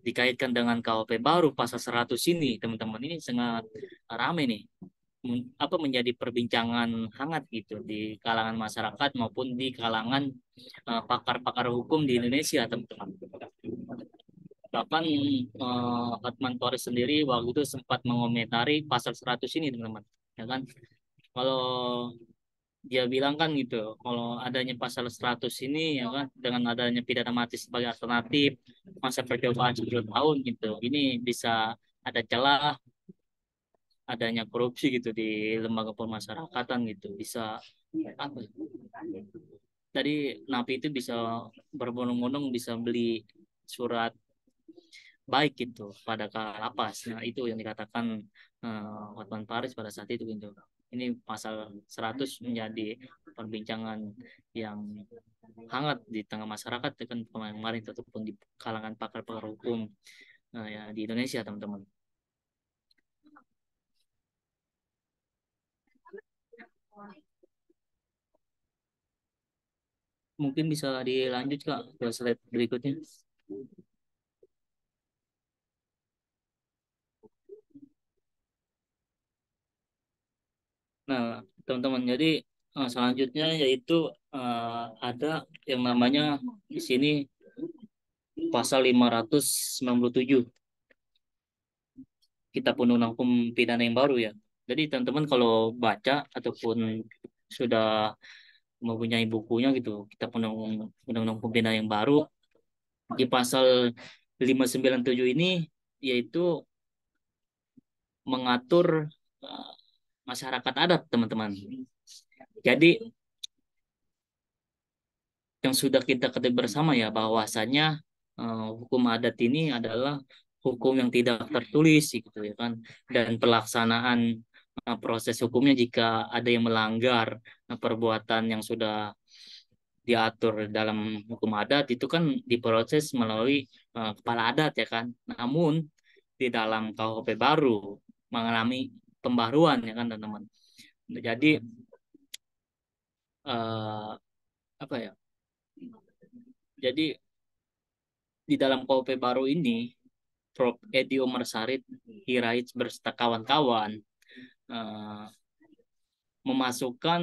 E: dikaitkan dengan KOP baru pasal 100 ini teman-teman ini sangat ramai nih apa menjadi perbincangan hangat gitu di kalangan masyarakat maupun di kalangan eh, pakar-pakar uh, pakar -pakar hukum di Indonesia teman-teman bahkan uh, eh, Hotman Torres sendiri waktu itu sempat mengomentari pasal 100 ini teman-teman ya kan kalau dia bilang kan gitu kalau adanya pasal 100 ini ya kan dengan adanya pidana mati sebagai alternatif masa percobaan 10 tahun gitu ini bisa ada celah adanya korupsi gitu di lembaga pemasyarakatan gitu bisa apa tadi napi itu bisa berbondong-bondong bisa beli surat baik gitu pada kalapas. Nah, itu yang dikatakan uh, Hotman Paris pada saat itu gitu. Ini pasal 100 menjadi perbincangan yang hangat di tengah masyarakat dengan kemarin-kemarin ataupun di kalangan pakar-pakar hukum uh, ya di Indonesia, teman-teman. Mungkin bisa dilanjut Kak ke slide berikutnya. Nah, teman-teman, jadi uh, selanjutnya yaitu uh, ada yang namanya di sini pasal 597 kita pun undang hukum pidana yang baru ya. Jadi teman-teman kalau baca ataupun sudah mempunyai bukunya gitu, kita pun undang-undang hukum pidana yang baru di pasal 597 ini yaitu mengatur eh, masyarakat adat, teman-teman. Jadi yang sudah kita ketahui bersama ya bahwasannya uh, hukum adat ini adalah hukum yang tidak tertulis gitu ya kan dan pelaksanaan uh, proses hukumnya jika ada yang melanggar uh, perbuatan yang sudah diatur dalam hukum adat itu kan diproses melalui uh, kepala adat ya kan namun di dalam KUHP baru mengalami pembaruan ya kan teman-teman. Jadi uh, apa ya? Jadi di dalam KUP baru ini Prof. Edi Umar Sarid Hirait berserta kawan-kawan uh, memasukkan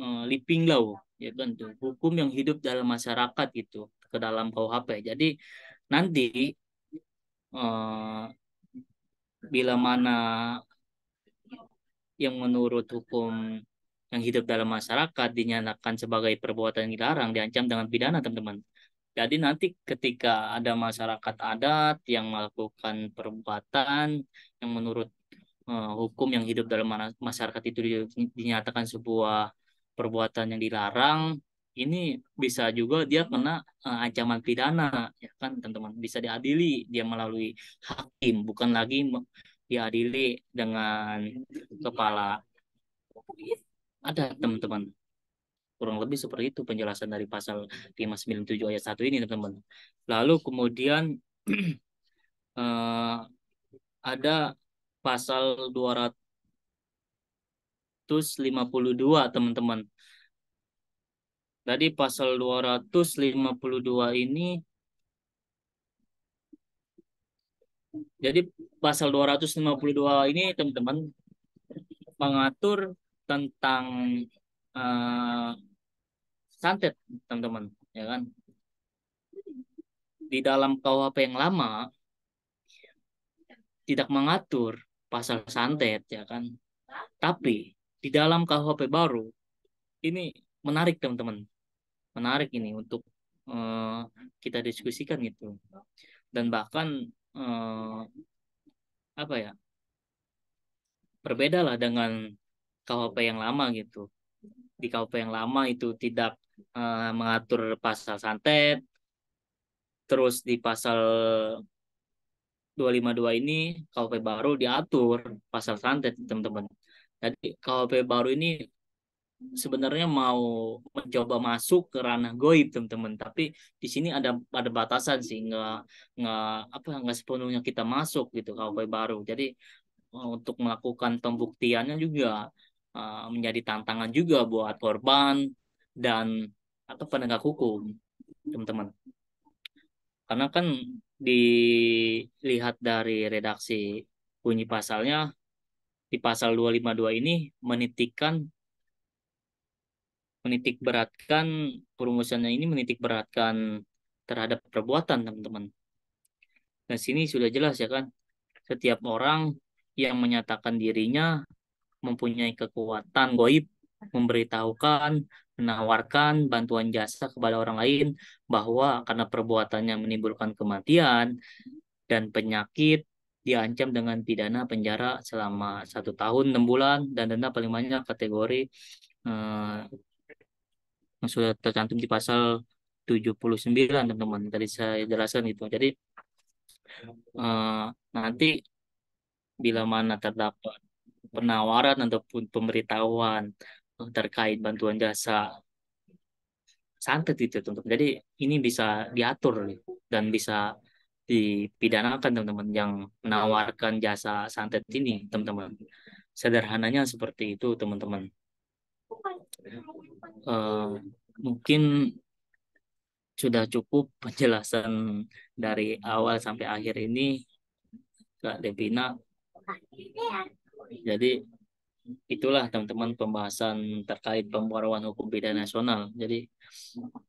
E: uh, eh, living law ya kan tuh, hukum yang hidup dalam masyarakat gitu ke dalam KUHP. Jadi nanti uh, bila mana yang menurut hukum yang hidup dalam masyarakat dinyatakan sebagai perbuatan yang dilarang diancam dengan pidana teman-teman. Jadi nanti ketika ada masyarakat adat yang melakukan perbuatan yang menurut uh, hukum yang hidup dalam masyarakat itu dinyatakan sebuah perbuatan yang dilarang, ini bisa juga dia kena uh, ancaman pidana, ya kan teman-teman. Bisa diadili dia melalui hakim, bukan lagi diadili dengan kepala ada teman-teman kurang lebih seperti itu penjelasan dari pasal 597 ayat 1 ini teman-teman lalu kemudian uh, ada pasal 252 teman-teman tadi pasal 252 ini Jadi pasal 252 ini teman-teman mengatur tentang uh, santet teman-teman ya kan di dalam KUHP yang lama tidak mengatur pasal santet ya kan tapi di dalam KUHP baru ini menarik teman-teman menarik ini untuk uh, kita diskusikan gitu dan bahkan eh, apa ya berbeda lah dengan KUHP yang lama gitu di KUHP yang lama itu tidak eh, mengatur pasal santet terus di pasal 252 ini KUHP baru diatur pasal santet teman-teman jadi KUHP baru ini sebenarnya mau mencoba masuk ke ranah goib teman-teman tapi di sini ada ada batasan sih nggak nggak apa nggak sepenuhnya kita masuk gitu kalau goib baru jadi eh, untuk melakukan pembuktiannya juga uh, menjadi tantangan juga buat korban dan atau penegak hukum teman-teman karena kan dilihat dari redaksi bunyi pasalnya di pasal 252 ini menitikan menitik beratkan perumusannya ini menitik beratkan terhadap perbuatan teman-teman. Nah sini sudah jelas ya kan setiap orang yang menyatakan dirinya mempunyai kekuatan goib memberitahukan menawarkan bantuan jasa kepada orang lain bahwa karena perbuatannya menimbulkan kematian dan penyakit diancam dengan pidana penjara selama satu tahun enam bulan dan denda paling banyak kategori eh, yang sudah tercantum di pasal 79 teman-teman tadi saya jelaskan itu jadi eh, nanti bila mana terdapat penawaran ataupun pemberitahuan eh, terkait bantuan jasa santet itu teman-teman jadi ini bisa diatur dan bisa dipidanakan teman-teman yang menawarkan jasa santet ini teman-teman sederhananya seperti itu teman-teman Uh, mungkin sudah cukup penjelasan dari awal sampai akhir ini Kak Devina. Jadi itulah teman-teman pembahasan terkait pembaruan hukum pidana nasional. Jadi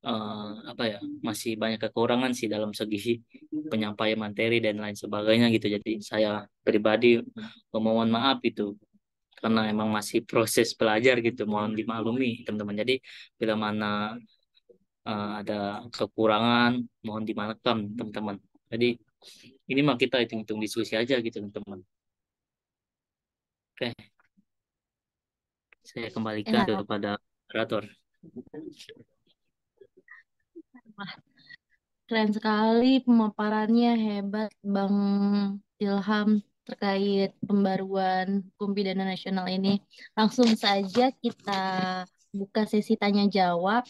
E: uh, apa ya masih banyak kekurangan sih dalam segi penyampaian materi dan lain sebagainya gitu. Jadi saya pribadi memohon maaf itu karena emang masih proses belajar gitu mohon dimaklumi teman-teman jadi bila mana uh, ada kekurangan mohon dimaklumkan teman-teman jadi ini mah kita hitung-hitung diskusi aja gitu teman-teman oke saya kembalikan Enak. kepada moderator
A: keren sekali pemaparannya hebat Bang Ilham terkait pembaruan hukum pidana nasional ini. Langsung saja kita buka sesi tanya jawab.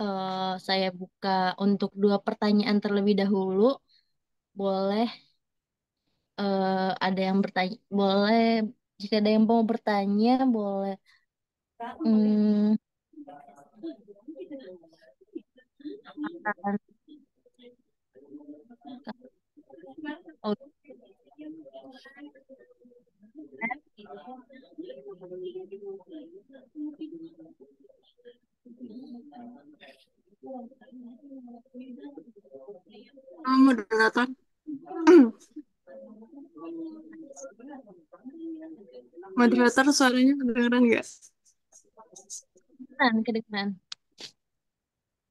A: Uh, saya buka untuk dua pertanyaan terlebih dahulu. Boleh uh, ada yang bertanya? Boleh jika ada yang mau bertanya boleh. Hmm,
C: Oh moderator. moderator
A: suaranya kedengeran nggak?
C: Kedengeran,
A: kedengeran.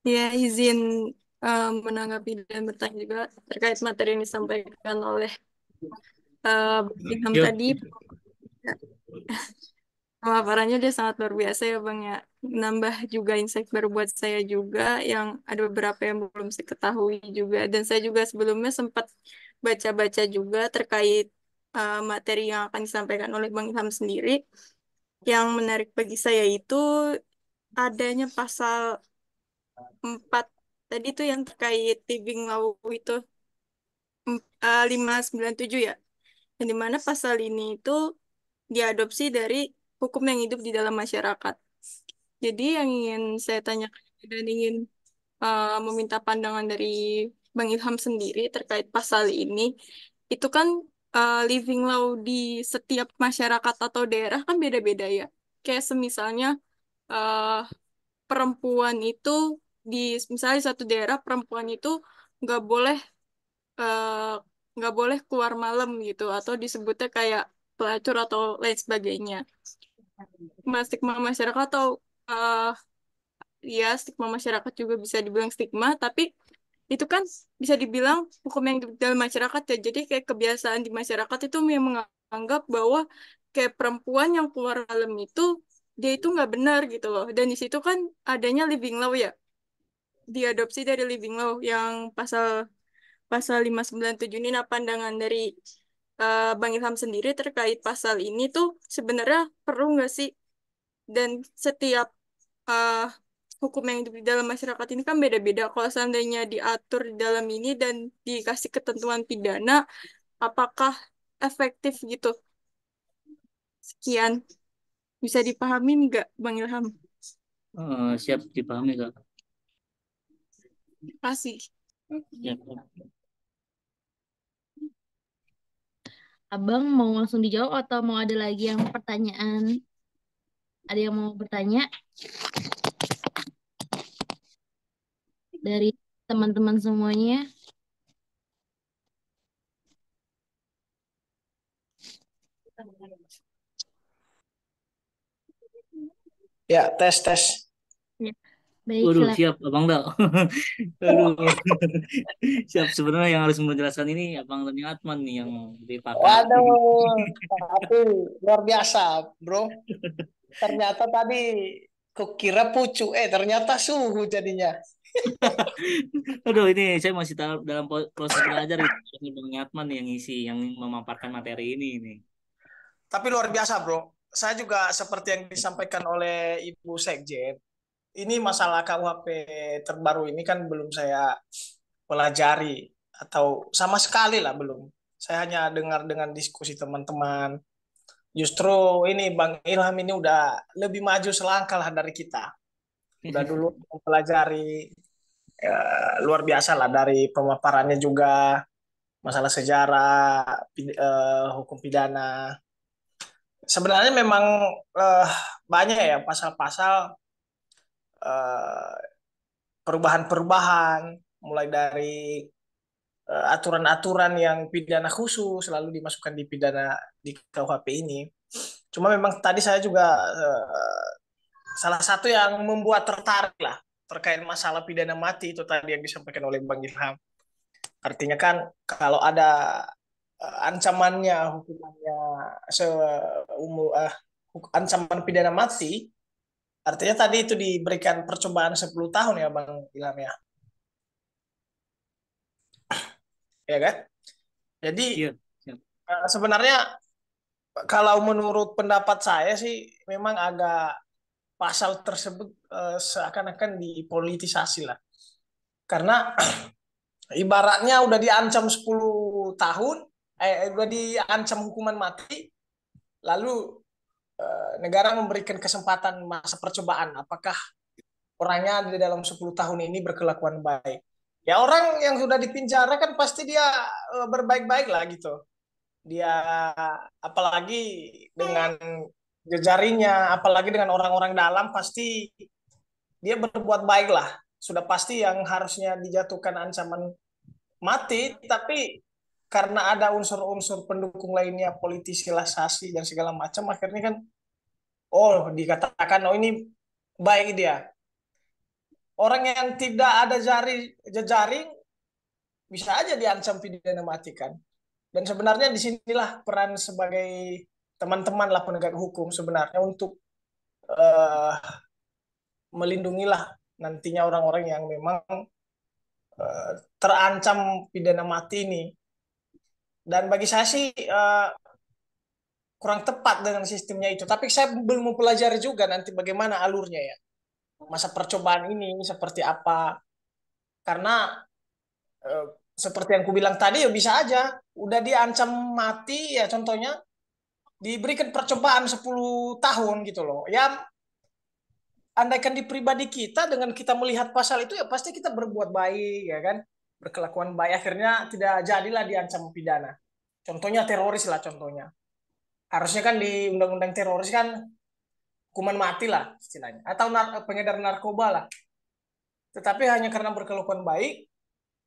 F: Ya, izin uh, menanggapi dan bertanya juga terkait materi yang disampaikan oleh uh, tadi pemaparannya dia sangat luar biasa ya Bang ya. Nambah juga insight baru buat saya juga yang ada beberapa yang belum saya ketahui juga dan saya juga sebelumnya sempat baca-baca juga terkait uh, materi yang akan disampaikan oleh Bang Ilham sendiri. Yang menarik bagi saya itu adanya pasal 4 tadi tuh yang terkait living law itu Eh, sembilan 597 ya. di dimana pasal ini itu diadopsi dari hukum yang hidup di dalam masyarakat. Jadi yang ingin saya tanyakan dan ingin uh, meminta pandangan dari Bang Ilham sendiri terkait pasal ini, itu kan uh, living law di setiap masyarakat atau daerah kan beda-beda ya. Kayak semisalnya uh, perempuan itu di misalnya di satu daerah perempuan itu nggak boleh Eh, nggak uh, boleh keluar malam gitu atau disebutnya kayak pelacur atau lain sebagainya stigma masyarakat atau uh, ya stigma masyarakat juga bisa dibilang stigma tapi itu kan bisa dibilang hukum yang dalam masyarakat ya jadi kayak kebiasaan di masyarakat itu memang menganggap bahwa kayak perempuan yang keluar malam itu dia itu nggak benar gitu loh dan di situ kan adanya living law ya diadopsi dari living law yang pasal pasal 597 ini nah pandangan dari uh, Bang Ilham sendiri terkait pasal ini tuh sebenarnya perlu nggak sih dan setiap uh, hukum yang di dalam masyarakat ini kan beda-beda kalau seandainya diatur di dalam ini dan dikasih ketentuan pidana apakah efektif gitu sekian bisa dipahami nggak Bang Ilham?
E: Uh, siap dipahami kak.
C: Terima
A: kasih. Yeah. Abang mau langsung dijawab atau mau ada lagi yang pertanyaan? Ada yang mau bertanya? Dari teman-teman semuanya?
E: Ya, tes, tes.
C: Baik, Waduh, siap
E: Abang Dal. Waduh siap sebenarnya yang harus menjelaskan ini Abang Dal Atman nih yang dipakai. Waduh,
G: tapi luar biasa, Bro. Ternyata tadi kok kira pucu, eh ternyata suhu jadinya.
E: Aduh, ini saya masih dalam proses belajar ini Bang Atman yang isi yang memaparkan materi ini ini.
G: Tapi luar biasa, Bro. Saya juga seperti yang disampaikan oleh Ibu Sekjen, ini masalah KUHP terbaru ini kan belum saya pelajari atau sama sekali lah belum. Saya hanya dengar dengan diskusi teman-teman. Justru ini Bang Ilham ini udah lebih maju selangkah lah dari kita. Udah dulu mempelajari ya, luar biasa lah dari pemaparannya juga masalah sejarah, pid, uh, eh, hukum pidana. Sebenarnya memang uh, banyak ya pasal-pasal Eh, perubahan-perubahan mulai dari eh, aturan-aturan uh, yang pidana khusus selalu dimasukkan di pidana di KUHP ini. Cuma memang tadi saya juga uh, salah satu yang membuat tertarik lah terkait masalah pidana mati itu tadi yang disampaikan oleh Bang Ilham. Artinya kan kalau ada uh, ancamannya hukumannya seumur uh, ancaman pidana mati Artinya tadi itu diberikan percobaan 10 tahun ya Bang Ilham ya. ya kan? Jadi ya, ya. sebenarnya kalau menurut pendapat saya sih memang agak pasal tersebut eh, seakan-akan dipolitisasi lah. Karena ibaratnya udah diancam 10 tahun, eh udah diancam hukuman mati, lalu Eh, negara memberikan kesempatan masa percobaan apakah orangnya di dalam 10 tahun ini berkelakuan baik ya orang yang sudah dipinjara kan pasti dia eh, berbaik-baik lah gitu dia apalagi dengan jejarinya apalagi dengan orang-orang dalam pasti dia berbuat baik lah sudah pasti yang harusnya dijatuhkan ancaman mati tapi karena ada unsur-unsur pendukung lainnya politisasi dan segala macam akhirnya kan oh dikatakan oh ini baik dia orang yang tidak ada jari jejaring bisa aja diancam pidana mati kan dan sebenarnya disinilah peran sebagai teman-teman lah penegak hukum sebenarnya untuk uh, melindungilah nantinya orang-orang yang memang uh, terancam pidana mati ini dan bagi saya sih uh, kurang tepat dengan sistemnya itu. Tapi saya belum mau pelajari juga nanti bagaimana alurnya ya. Masa percobaan ini seperti apa. Karena uh, seperti yang ku bilang tadi ya bisa aja. Udah diancam mati ya contohnya. Diberikan percobaan 10 tahun gitu loh. Ya andaikan di pribadi kita dengan kita melihat pasal itu ya pasti kita berbuat baik ya kan berkelakuan baik akhirnya tidak jadilah diancam pidana. Contohnya teroris lah contohnya. Harusnya kan di undang-undang teroris kan hukuman mati lah istilahnya atau nar pengedar narkoba lah. Tetapi hanya karena berkelakuan baik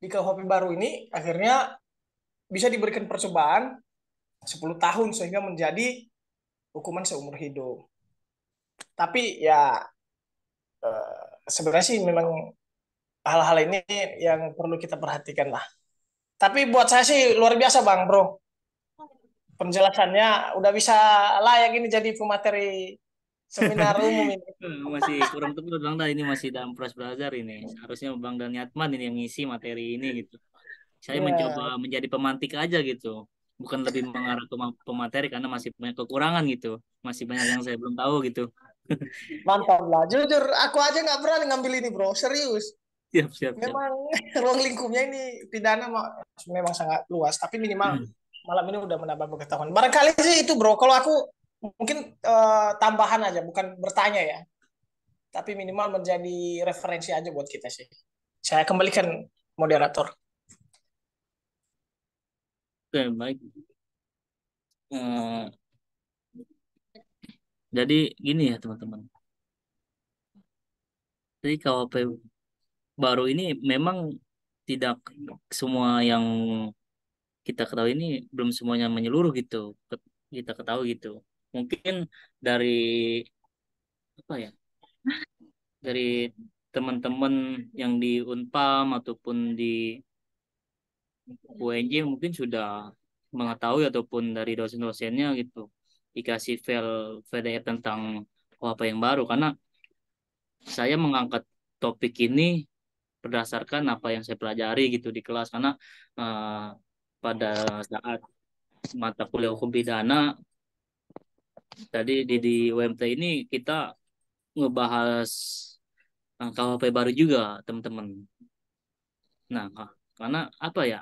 G: di KUHP baru ini akhirnya bisa diberikan percobaan 10 tahun sehingga menjadi hukuman seumur hidup. Tapi ya eh, sebenarnya sih memang hal-hal ini yang perlu kita perhatikan lah. Tapi buat saya sih luar biasa bang bro. Penjelasannya udah bisa layak ini jadi pemateri
E: seminar umum ini. Hmm, masih kurang tepat bang dah ini masih dalam proses belajar ini. Harusnya bang Dan Yatman ini yang ngisi materi ini gitu. Saya yeah. mencoba menjadi pemantik aja gitu. Bukan lebih mengarah ke pemateri karena masih banyak kekurangan gitu. Masih banyak yang saya belum tahu gitu. Mantap lah. Jujur,
G: aku aja nggak berani ngambil ini bro. Serius siap, siap, memang ruang lingkupnya ini pidana memang sangat luas, tapi minimal hmm. malam ini udah menambah pengetahuan. Barangkali sih itu bro, kalau aku mungkin uh, tambahan aja, bukan bertanya ya, tapi minimal menjadi referensi aja buat kita sih. Saya kembalikan moderator.
C: Oke okay, baik. Uh,
E: jadi gini ya teman-teman. Jadi kalau baru ini memang tidak semua yang kita ketahui ini belum semuanya menyeluruh gitu kita ketahui gitu mungkin dari apa ya dari teman-teman yang di Unpam ataupun di UNJ mungkin sudah mengetahui ataupun dari dosen-dosennya gitu dikasih file PDF tentang apa yang baru karena saya mengangkat topik ini berdasarkan apa yang saya pelajari gitu di kelas karena uh, pada saat mata kuliah hukum pidana tadi di di UMT ini kita ngebahas eh, KUHP baru juga teman-teman. Nah, karena apa ya?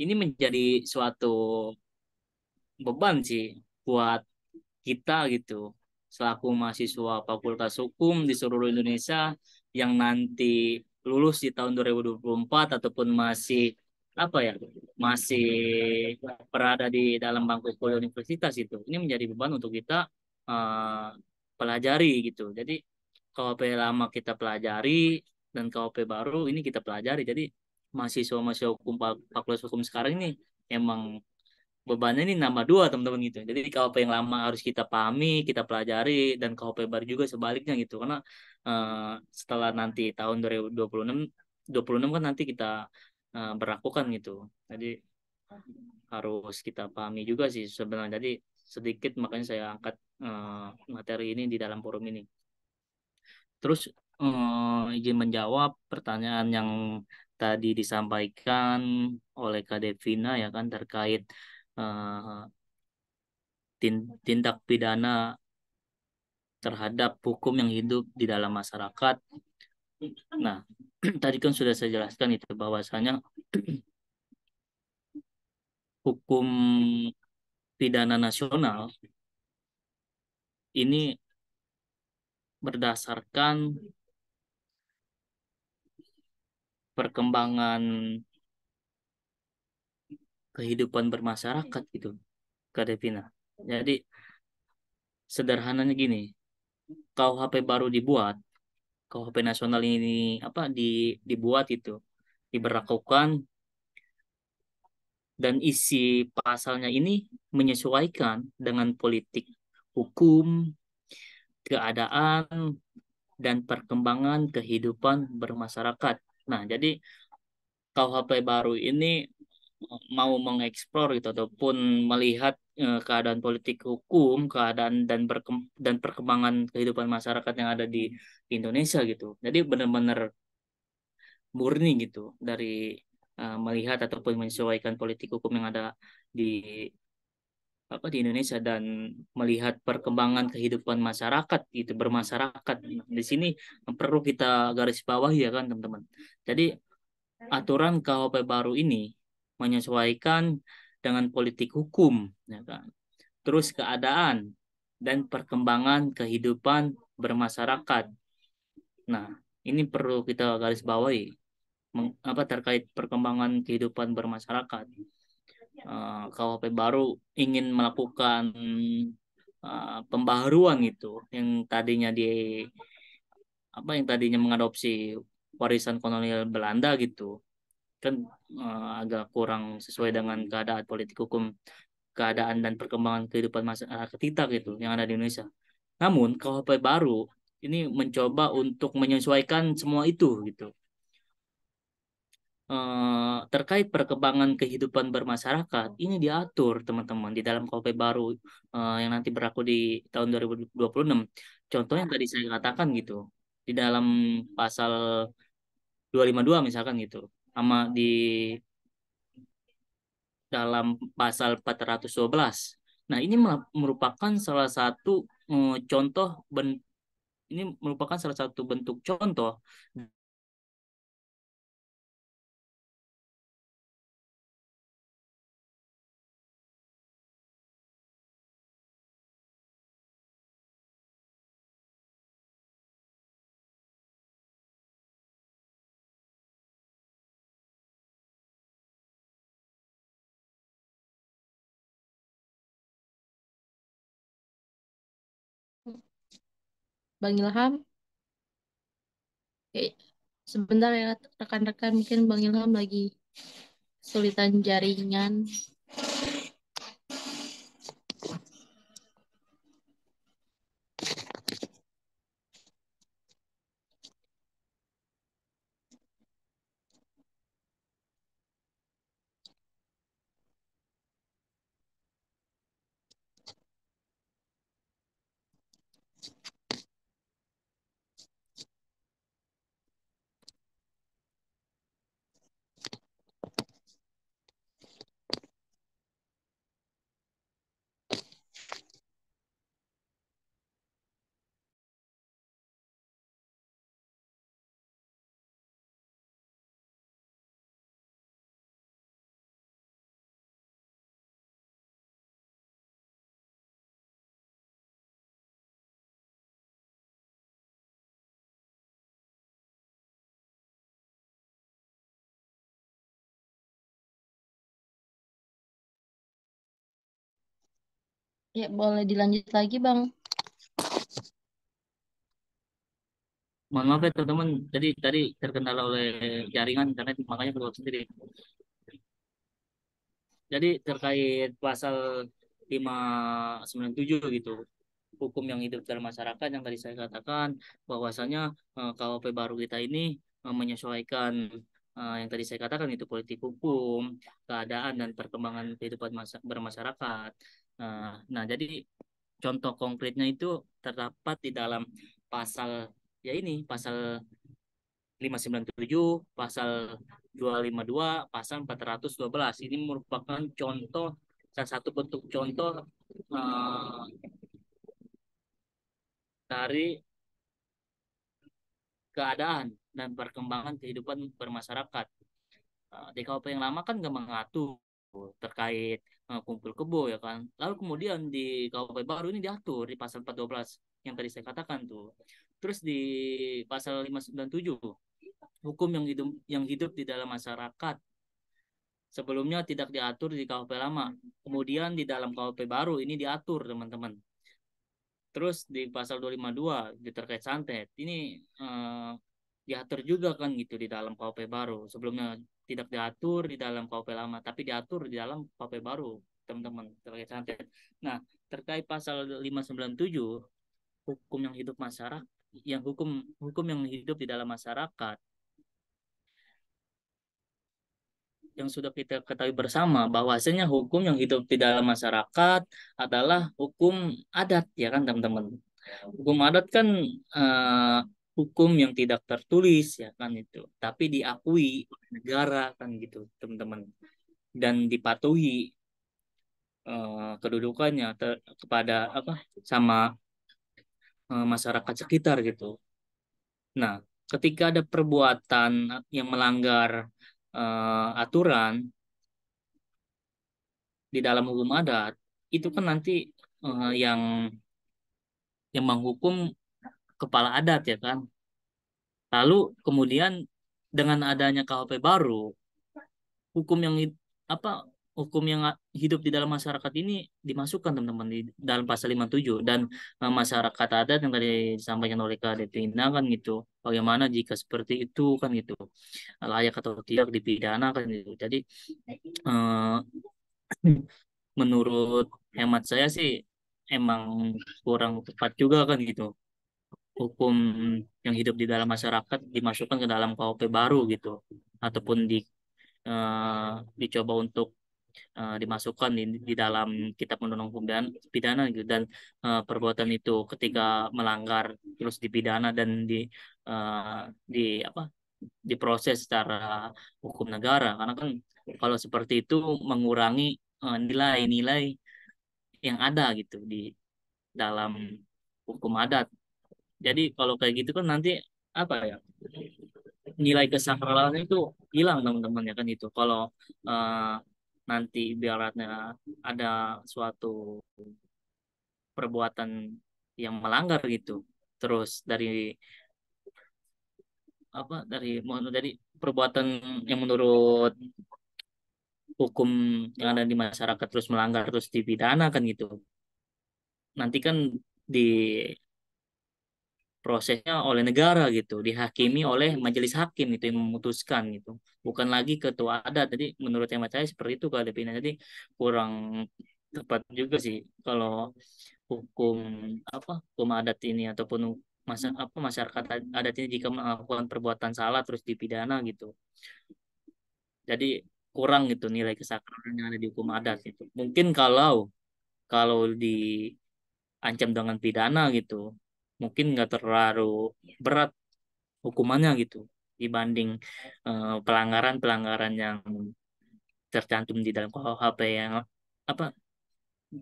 E: Ini menjadi suatu beban sih buat kita gitu selaku mahasiswa Fakultas Hukum di seluruh Indonesia yang nanti lulus di tahun 2024 ataupun masih apa ya masih berada di dalam bangku kuliah universitas itu ini menjadi beban untuk kita uh, pelajari gitu jadi KWP lama kita pelajari dan KWP baru ini kita pelajari jadi mahasiswa mahasiswa hukum fakultas hukum sekarang ini emang bebannya ini nambah dua teman-teman gitu. Jadi apa yang lama harus kita pahami, kita pelajari dan kalau baru juga sebaliknya gitu. Karena uh, setelah nanti tahun 2026 26 kan nanti kita uh, berlakukan gitu. Jadi harus kita pahami juga sih sebenarnya. Jadi sedikit makanya saya angkat uh, materi ini di dalam forum ini. Terus uh, izin menjawab pertanyaan yang tadi disampaikan oleh Kak Devina ya kan terkait Eh, tindak pidana terhadap hukum yang hidup di dalam masyarakat. Nah, tadi kan sudah saya jelaskan itu bahwasanya hukum pidana nasional ini berdasarkan perkembangan kehidupan bermasyarakat iya. gitu Kak Devina jadi sederhananya gini KUHP baru dibuat KUHP nasional ini apa di dibuat itu diberlakukan dan isi pasalnya ini menyesuaikan dengan politik hukum, keadaan, dan perkembangan kehidupan bermasyarakat. Nah, jadi KUHP baru ini mau mengeksplor gitu ataupun melihat uh, keadaan politik hukum, keadaan dan dan perkembangan kehidupan masyarakat yang ada di, hmm. Indonesia gitu. Jadi benar-benar murni gitu dari uh, melihat ataupun menyesuaikan politik hukum yang ada di apa di Indonesia dan melihat perkembangan kehidupan masyarakat itu bermasyarakat nah, di sini perlu kita garis bawah ya kan teman-teman. Jadi hmm. aturan KUHP baru ini menyesuaikan dengan politik hukum, ya kan? terus keadaan dan perkembangan kehidupan bermasyarakat. Nah, ini perlu kita garis bawahi meng, apa terkait perkembangan kehidupan bermasyarakat. Uh, eh, KWP baru ingin melakukan uh, pembaharuan itu yang tadinya di apa yang tadinya mengadopsi warisan kolonial Belanda gitu kan uh, agak kurang sesuai dengan keadaan politik hukum keadaan dan perkembangan kehidupan masyarakat eh, kita gitu yang ada di Indonesia. Namun KUHP baru ini mencoba untuk menyesuaikan semua itu gitu. E, terkait perkembangan kehidupan bermasyarakat ini diatur teman-teman di dalam KUHP baru e, yang nanti berlaku di tahun 2026. Contohnya tadi saya katakan gitu di dalam pasal 252 misalkan gitu sama di dalam pasal 412. Nah, ini merupakan salah satu eh, contoh ben, ini merupakan salah satu bentuk contoh
A: Bang Ilham. Oke, sebentar ya rekan-rekan mungkin Bang Ilham lagi kesulitan jaringan. Ya, boleh dilanjut lagi, Bang.
E: Mohon maaf ya teman-teman, tadi tadi terkendala oleh jaringan internet makanya keluar sendiri. Jadi terkait pasal 597 gitu hukum yang hidup dalam masyarakat yang tadi saya katakan bahwasanya eh, KUHP baru kita ini eh, menyesuaikan eh, yang tadi saya katakan itu politik hukum, keadaan dan perkembangan kehidupan bermasyarakat Nah, nah jadi contoh konkretnya itu terdapat di dalam pasal ya ini pasal 597, pasal 252, pasal 412. Ini merupakan contoh salah satu bentuk contoh
C: uh,
E: dari keadaan dan perkembangan kehidupan bermasyarakat. Uh, eh, DKP yang lama kan nggak mengatur terkait Eh, kumpul kebo ya kan. Lalu kemudian di KUHP baru ini diatur di pasal 412 yang tadi saya katakan tuh. Terus di pasal 597 hukum yang hidup yang hidup di dalam masyarakat sebelumnya tidak diatur di KUHP lama. Kemudian di dalam KUHP baru ini diatur teman-teman. Terus di pasal 252 di terkait santet ini eh, diatur juga kan gitu di dalam KUHP baru. Sebelumnya tidak diatur di dalam KUP lama, tapi diatur di dalam KUP baru, teman-teman sebagai santet. Nah, terkait pasal 597 hukum yang hidup masyarakat, yang hukum hukum yang hidup di dalam masyarakat yang sudah kita ketahui bersama bahwasanya hukum yang hidup di dalam masyarakat adalah hukum adat ya kan teman-teman. Hukum adat kan eh, hukum yang tidak tertulis ya kan itu tapi diakui oleh negara kan gitu teman-teman dan dipatuhi uh, kedudukannya kepada apa sama uh, masyarakat sekitar gitu nah ketika ada perbuatan yang melanggar uh, aturan di dalam hukum adat itu kan nanti uh, yang yang menghukum kepala adat ya kan. Lalu kemudian dengan adanya KHP baru hukum yang apa hukum yang hidup di dalam masyarakat ini dimasukkan teman-teman di dalam pasal 57 dan eh, masyarakat adat yang tadi disampaikan oleh Kak Devina kan gitu bagaimana jika seperti itu kan gitu layak atau tidak dipidana kan gitu jadi uh, menurut hemat saya sih emang kurang tepat juga kan gitu hukum yang hidup di dalam masyarakat dimasukkan ke dalam KUP baru gitu ataupun di uh, dicoba untuk uh, dimasukkan di, di dalam kitab undang-undang hukum dan pidana gitu dan uh, perbuatan itu ketika melanggar terus dipidana dan di uh, di apa diproses secara hukum negara karena kan kalau seperti itu mengurangi nilai-nilai uh, yang ada gitu di dalam hukum adat jadi kalau kayak gitu kan nanti apa ya nilai kesakralan itu hilang teman-teman ya kan itu kalau uh, nanti biaratnya ada suatu perbuatan yang melanggar gitu terus dari apa dari dari perbuatan yang menurut hukum yang ada di masyarakat terus melanggar terus dipidana kan gitu nanti kan di prosesnya oleh negara gitu, dihakimi hmm. oleh majelis hakim itu yang memutuskan gitu. Bukan lagi ketua adat. Jadi menurut hemat saya seperti itu kalau pindah jadi kurang tepat juga sih kalau hukum apa hukum adat ini ataupun masa apa masyarakat adat ini jika melakukan perbuatan salah terus dipidana gitu. Jadi kurang gitu nilai kesakralan yang ada di hukum adat itu Mungkin kalau kalau di ancam dengan pidana gitu mungkin nggak terlalu iya. berat hukumannya gitu dibanding eh, pelanggaran-pelanggaran uh, yang tercantum di dalam KUHP yang apa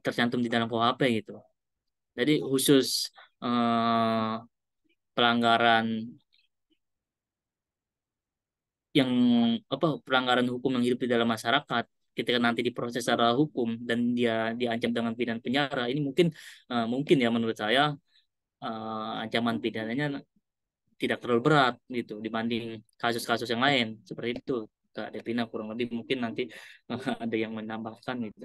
E: tercantum di dalam KUHP gitu. Jadi iya. khusus uh, pelanggaran yang apa pelanggaran hukum yang hidup di dalam masyarakat ketika nanti diproses secara hukum dan dia diancam dengan pidana penjara ini mungkin uh, mungkin ya menurut saya uh, ancaman pidananya tidak terlalu berat gitu dibanding kasus-kasus yang lain seperti itu Kak Devina kurang lebih mungkin nanti uh, ada yang menambahkan
C: gitu.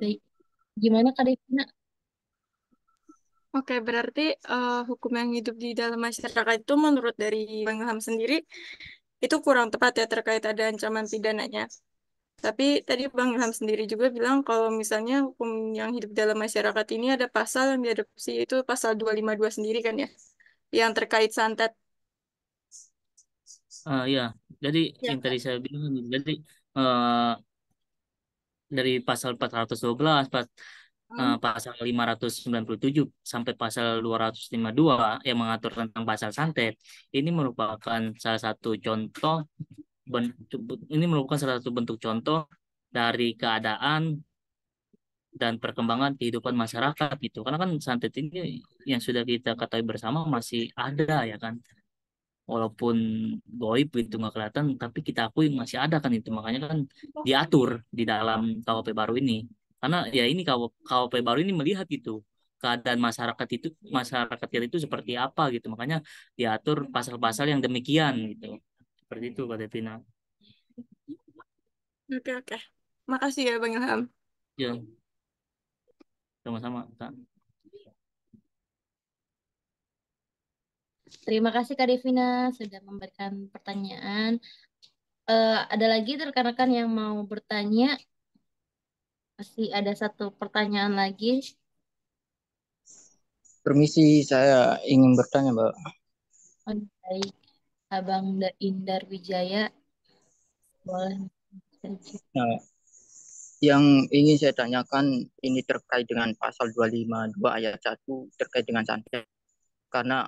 A: Baik. Gimana Kak Devina?
F: Oke, berarti uh, hukum yang hidup di dalam masyarakat itu menurut dari Bang Ilham sendiri itu kurang tepat ya terkait ada ancaman pidananya. Tapi tadi Bang Ilham sendiri juga bilang kalau misalnya hukum yang hidup dalam masyarakat ini ada pasal yang diadopsi itu pasal 252 sendiri kan ya, yang terkait santet.
E: Uh, ya, jadi ya. yang tadi saya bilang, jadi uh, dari pasal 412, uh, pasal 597 sampai pasal 252 yang mengatur tentang pasal santet ini merupakan salah satu contoh bentuk, ini merupakan salah satu bentuk contoh dari keadaan dan perkembangan kehidupan masyarakat gitu karena kan santet ini yang sudah kita ketahui bersama masih ada ya kan walaupun goib itu nggak kelihatan tapi kita akui masih ada kan itu makanya kan oh. diatur di dalam KUHP baru ini karena ya ini KWP baru ini melihat gitu keadaan masyarakat itu masyarakat itu seperti apa gitu makanya diatur pasal-pasal yang demikian gitu seperti itu Pak Devina
F: oke oke makasih ya Bang Ilham
E: ya sama-sama
C: Kak
A: Terima kasih Kak Devina sudah memberikan pertanyaan. Uh, ada lagi rekan-rekan yang mau bertanya masih ada satu pertanyaan lagi.
H: Permisi, saya ingin bertanya, Mbak.
A: Oh, baik. Abang Indar Wijaya, boleh.
H: Nah, yang ingin saya tanyakan ini terkait dengan pasal 252 ayat 1 terkait dengan santet. Karena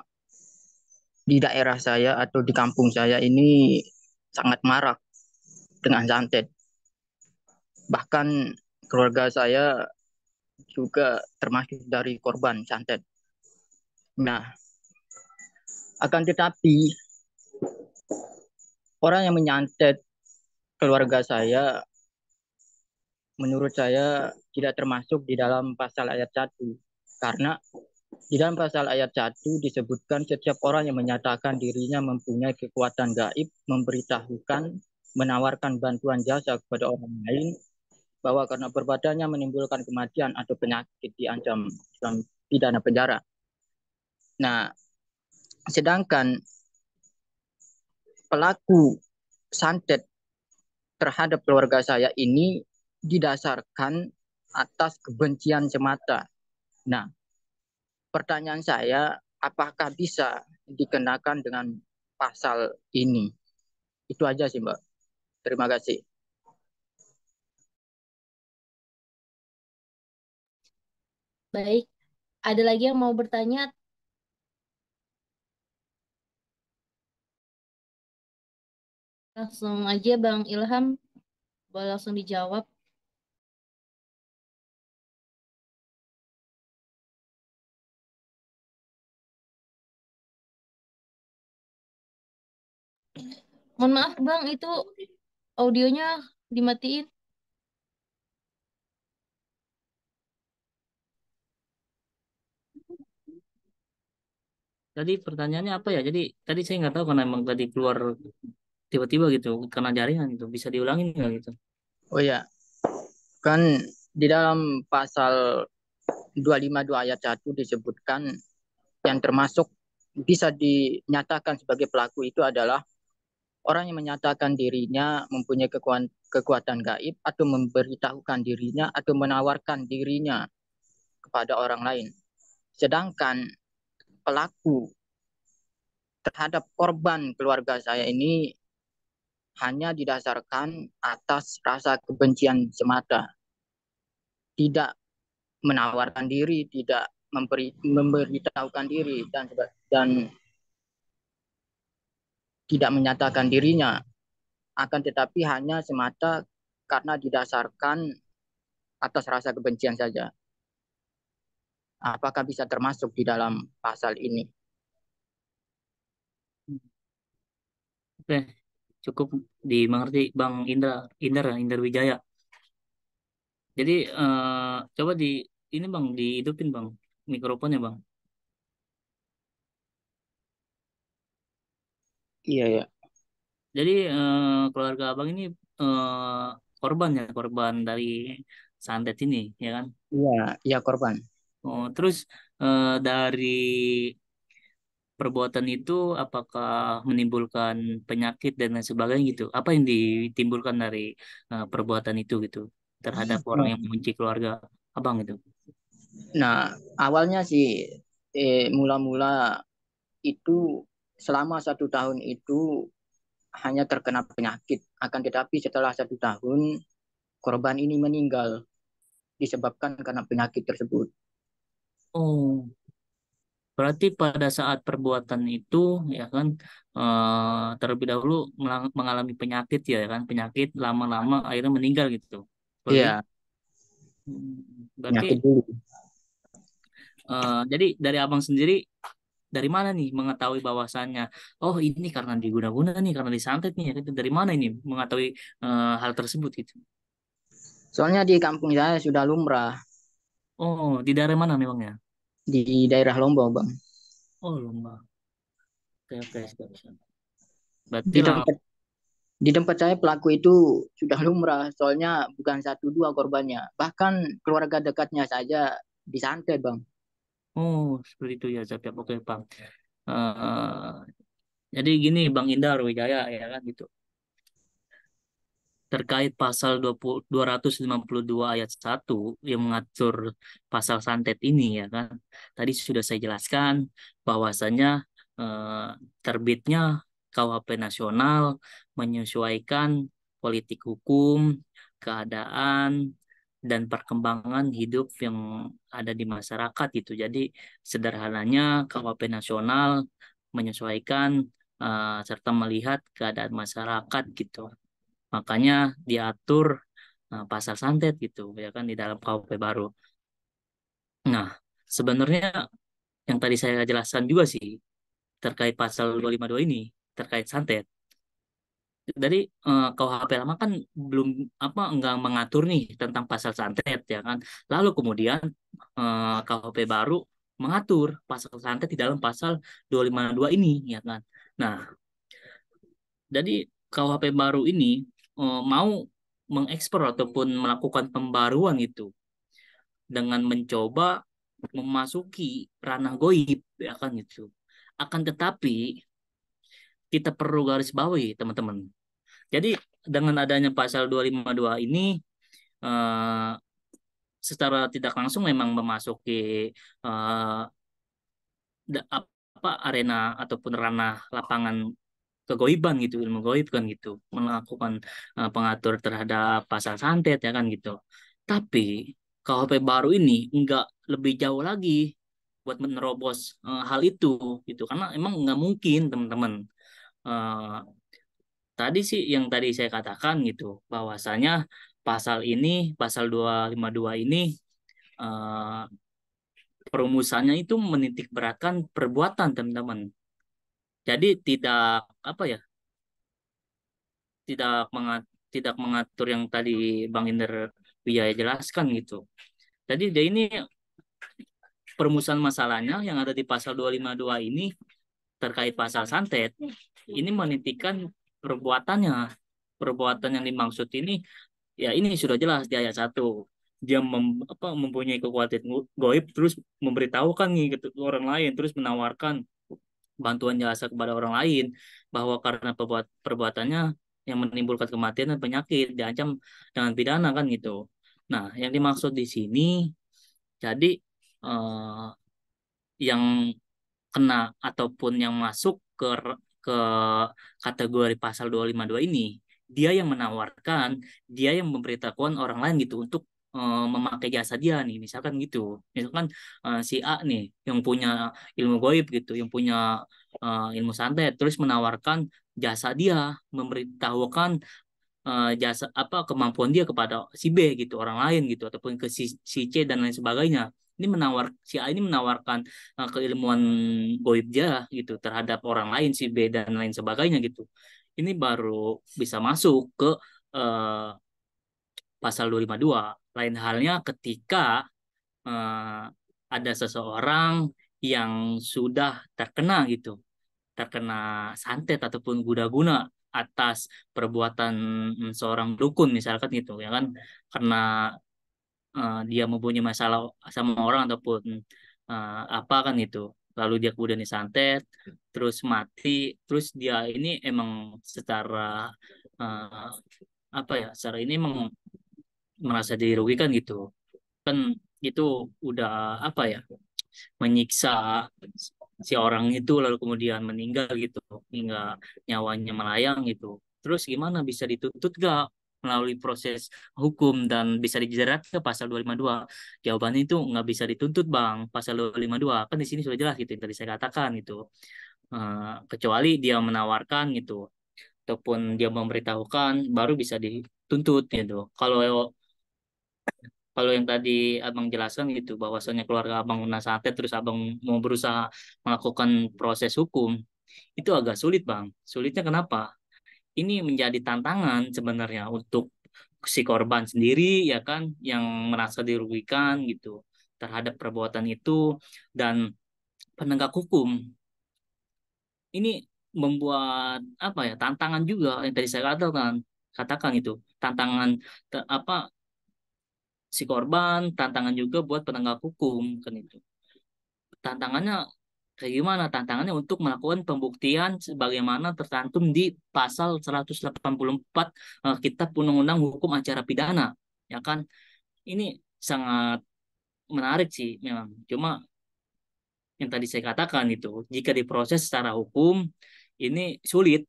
H: di daerah saya atau di kampung saya ini sangat marak dengan santet. Bahkan keluarga saya juga termasuk dari korban santet. Nah, akan tetapi orang yang menyantet keluarga saya menurut saya tidak termasuk di dalam pasal ayat 1 karena di dalam pasal ayat 1 disebutkan setiap orang yang menyatakan dirinya mempunyai kekuatan gaib memberitahukan menawarkan bantuan jasa kepada orang lain bahwa karena perbuatannya menimbulkan kematian atau penyakit diancam dalam pidana penjara. Nah, sedangkan pelaku santet terhadap keluarga saya ini didasarkan atas kebencian semata. Nah, pertanyaan saya, apakah bisa dikenakan dengan pasal ini? Itu aja sih, Mbak. Terima kasih.
D: Baik, ada lagi yang mau bertanya? Langsung aja Bang Ilham, boleh langsung dijawab.
C: Mohon maaf Bang, itu audionya
A: dimatiin.
E: Tadi pertanyaannya apa ya? Jadi tadi saya nggak tahu karena emang tadi keluar tiba-tiba gitu karena jaringan itu Bisa diulangin nggak hmm. gitu? Oh ya, kan di dalam pasal
H: 252 ayat 1 disebutkan yang termasuk bisa dinyatakan sebagai pelaku itu adalah orang yang menyatakan dirinya mempunyai kekuatan, kekuatan gaib atau memberitahukan dirinya atau menawarkan dirinya kepada orang lain. Sedangkan pelaku terhadap korban keluarga saya ini hanya didasarkan atas rasa kebencian semata. Tidak menawarkan diri, tidak memberi, memberitahukan diri, dan, dan tidak menyatakan dirinya. Akan tetapi hanya semata karena didasarkan atas rasa kebencian saja apakah bisa termasuk di dalam pasal ini.
E: Oke, cukup dimengerti Bang Indra, Indra, Indra Wijaya. Jadi uh, coba di ini Bang dihidupin Bang mikrofonnya Bang. Iya ya. Jadi uh, keluarga Abang ini uh, korban ya korban dari santet ini ya kan?
H: Iya, iya korban.
E: Oh, terus eh, dari perbuatan itu apakah menimbulkan penyakit dan lain sebagainya gitu? Apa yang ditimbulkan dari eh, perbuatan itu gitu terhadap orang yang membenci keluarga abang itu? Nah,
H: awalnya sih eh, mula-mula itu selama satu tahun itu hanya terkena penyakit. Akan tetapi setelah satu tahun korban ini meninggal disebabkan karena penyakit tersebut.
C: Oh,
E: berarti pada saat perbuatan itu ya kan uh, terlebih dahulu mengalami penyakit ya kan penyakit lama-lama akhirnya meninggal gitu. iya. Hmm, berarti penyakit dulu. Eh, jadi dari abang sendiri dari mana nih mengetahui bahwasannya oh ini karena diguna-guna nih karena disantet nih itu ya kan? dari mana ini mengetahui uh, hal tersebut itu?
H: soalnya di kampung saya sudah lumrah
E: Oh, di daerah mana memangnya?
H: Di daerah Lombok, Bang.
E: Oh, Lombok. Oke, oke, siap, siap. Berarti di tempat,
H: di tempat saya pelaku itu sudah lumrah, soalnya bukan satu dua korbannya. Bahkan keluarga dekatnya saja disantet,
E: Bang. Oh, seperti itu ya, siap, Oke, Bang. Uh, eh, jadi gini Bang Indar Wijaya ya kan gitu terkait pasal 20, 252 ayat 1 yang mengatur pasal santet ini ya kan. Tadi sudah saya jelaskan bahwasanya eh, terbitnya KUHP nasional menyesuaikan politik hukum, keadaan dan perkembangan hidup yang ada di masyarakat itu. Jadi sederhananya KUHP nasional menyesuaikan uh, serta melihat keadaan masyarakat gitu makanya diatur uh, pasar santet gitu ya kan di dalam KUP baru nah sebenarnya yang tadi saya jelaskan juga sih terkait pasal 252 ini terkait santet Jadi uh, eh, KUHP lama kan belum apa enggak mengatur nih tentang pasal santet ya kan lalu kemudian uh, eh, KUHP baru mengatur pasal santet di dalam pasal 252 ini ya kan. Nah, jadi KUHP baru ini Eh, mau mengekspor ataupun melakukan pembaruan itu dengan mencoba memasuki ranah goib ya kan itu Akan tetapi kita perlu garis bawahi teman-teman. Jadi dengan adanya pasal 252 ini uh, secara tidak langsung memang memasuki uh, apa arena ataupun ranah lapangan kegoiban gitu ilmu goib kan gitu melakukan uh, pengatur terhadap pasal santet ya kan gitu tapi KUHP baru ini nggak lebih jauh lagi buat menerobos uh, hal itu gitu karena emang nggak mungkin teman-teman uh, tadi sih yang tadi saya katakan gitu bahwasanya pasal ini pasal 252 ini uh, perumusannya itu menitik beratkan perbuatan teman-teman jadi tidak apa ya? Tidak mengat, tidak mengatur yang tadi Bang Inder Wijaya jelaskan gitu. Jadi dia ini permusuhan masalahnya yang ada di pasal 252 ini terkait pasal santet ini menitikan perbuatannya. Perbuatan yang dimaksud ini ya ini sudah jelas di ayat 1 dia mem, apa, mempunyai kekuatan goib terus memberitahukan nih gitu orang lain terus menawarkan bantuan jasa kepada orang lain bahwa karena perbuat perbuatannya yang menimbulkan kematian dan penyakit diancam dengan pidana kan gitu. Nah, yang dimaksud di sini jadi eh, yang kena ataupun yang masuk ke ke kategori pasal 252 ini dia yang menawarkan, dia yang memberitahukan orang lain gitu untuk Eh, memakai jasa dia nih misalkan gitu misalkan uh, si A nih yang punya ilmu goib gitu yang punya uh, ilmu santai terus menawarkan jasa dia memberitahukan uh, jasa apa kemampuan dia kepada si B gitu orang lain gitu ataupun ke si, si C dan lain sebagainya ini menawar si A ini menawarkan uh, keilmuan goib dia gitu terhadap orang lain si B dan lain sebagainya gitu ini baru bisa masuk ke uh, pasal 252. Lain halnya ketika uh, ada seseorang yang sudah terkena gitu, terkena santet ataupun guna-guna atas perbuatan mm, seorang dukun misalkan gitu ya kan karena uh, dia mempunyai masalah sama orang ataupun uh, apa kan itu lalu dia kemudian disantet terus mati terus dia ini emang secara uh, apa ya secara ini emang merasa dirugikan gitu kan hmm. itu udah apa ya menyiksa si orang itu lalu kemudian meninggal gitu hingga nyawanya melayang gitu terus gimana bisa dituntut gak melalui proses hukum dan bisa dijerat ke pasal 252 jawabannya itu nggak bisa dituntut bang pasal 252 kan di sini sudah jelas gitu yang tadi saya katakan gitu uh, kecuali dia menawarkan gitu ataupun dia memberitahukan baru bisa dituntut gitu kalau kalau yang tadi abang jelaskan gitu bahwasanya keluarga abang sate terus abang mau berusaha melakukan proses hukum itu agak sulit bang sulitnya kenapa ini menjadi tantangan sebenarnya untuk si korban sendiri ya kan yang merasa dirugikan gitu terhadap perbuatan itu dan penegak hukum ini membuat apa ya tantangan juga yang tadi saya katakan katakan itu tantangan apa si korban, tantangan juga buat penegak hukum kan itu. Tantangannya kayak gimana? Tantangannya untuk melakukan pembuktian sebagaimana tercantum di pasal 184 uh, eh, Kitab Undang-Undang Hukum Acara Pidana, ya kan? Ini sangat menarik sih memang. Cuma yang tadi saya katakan itu, jika diproses secara hukum ini sulit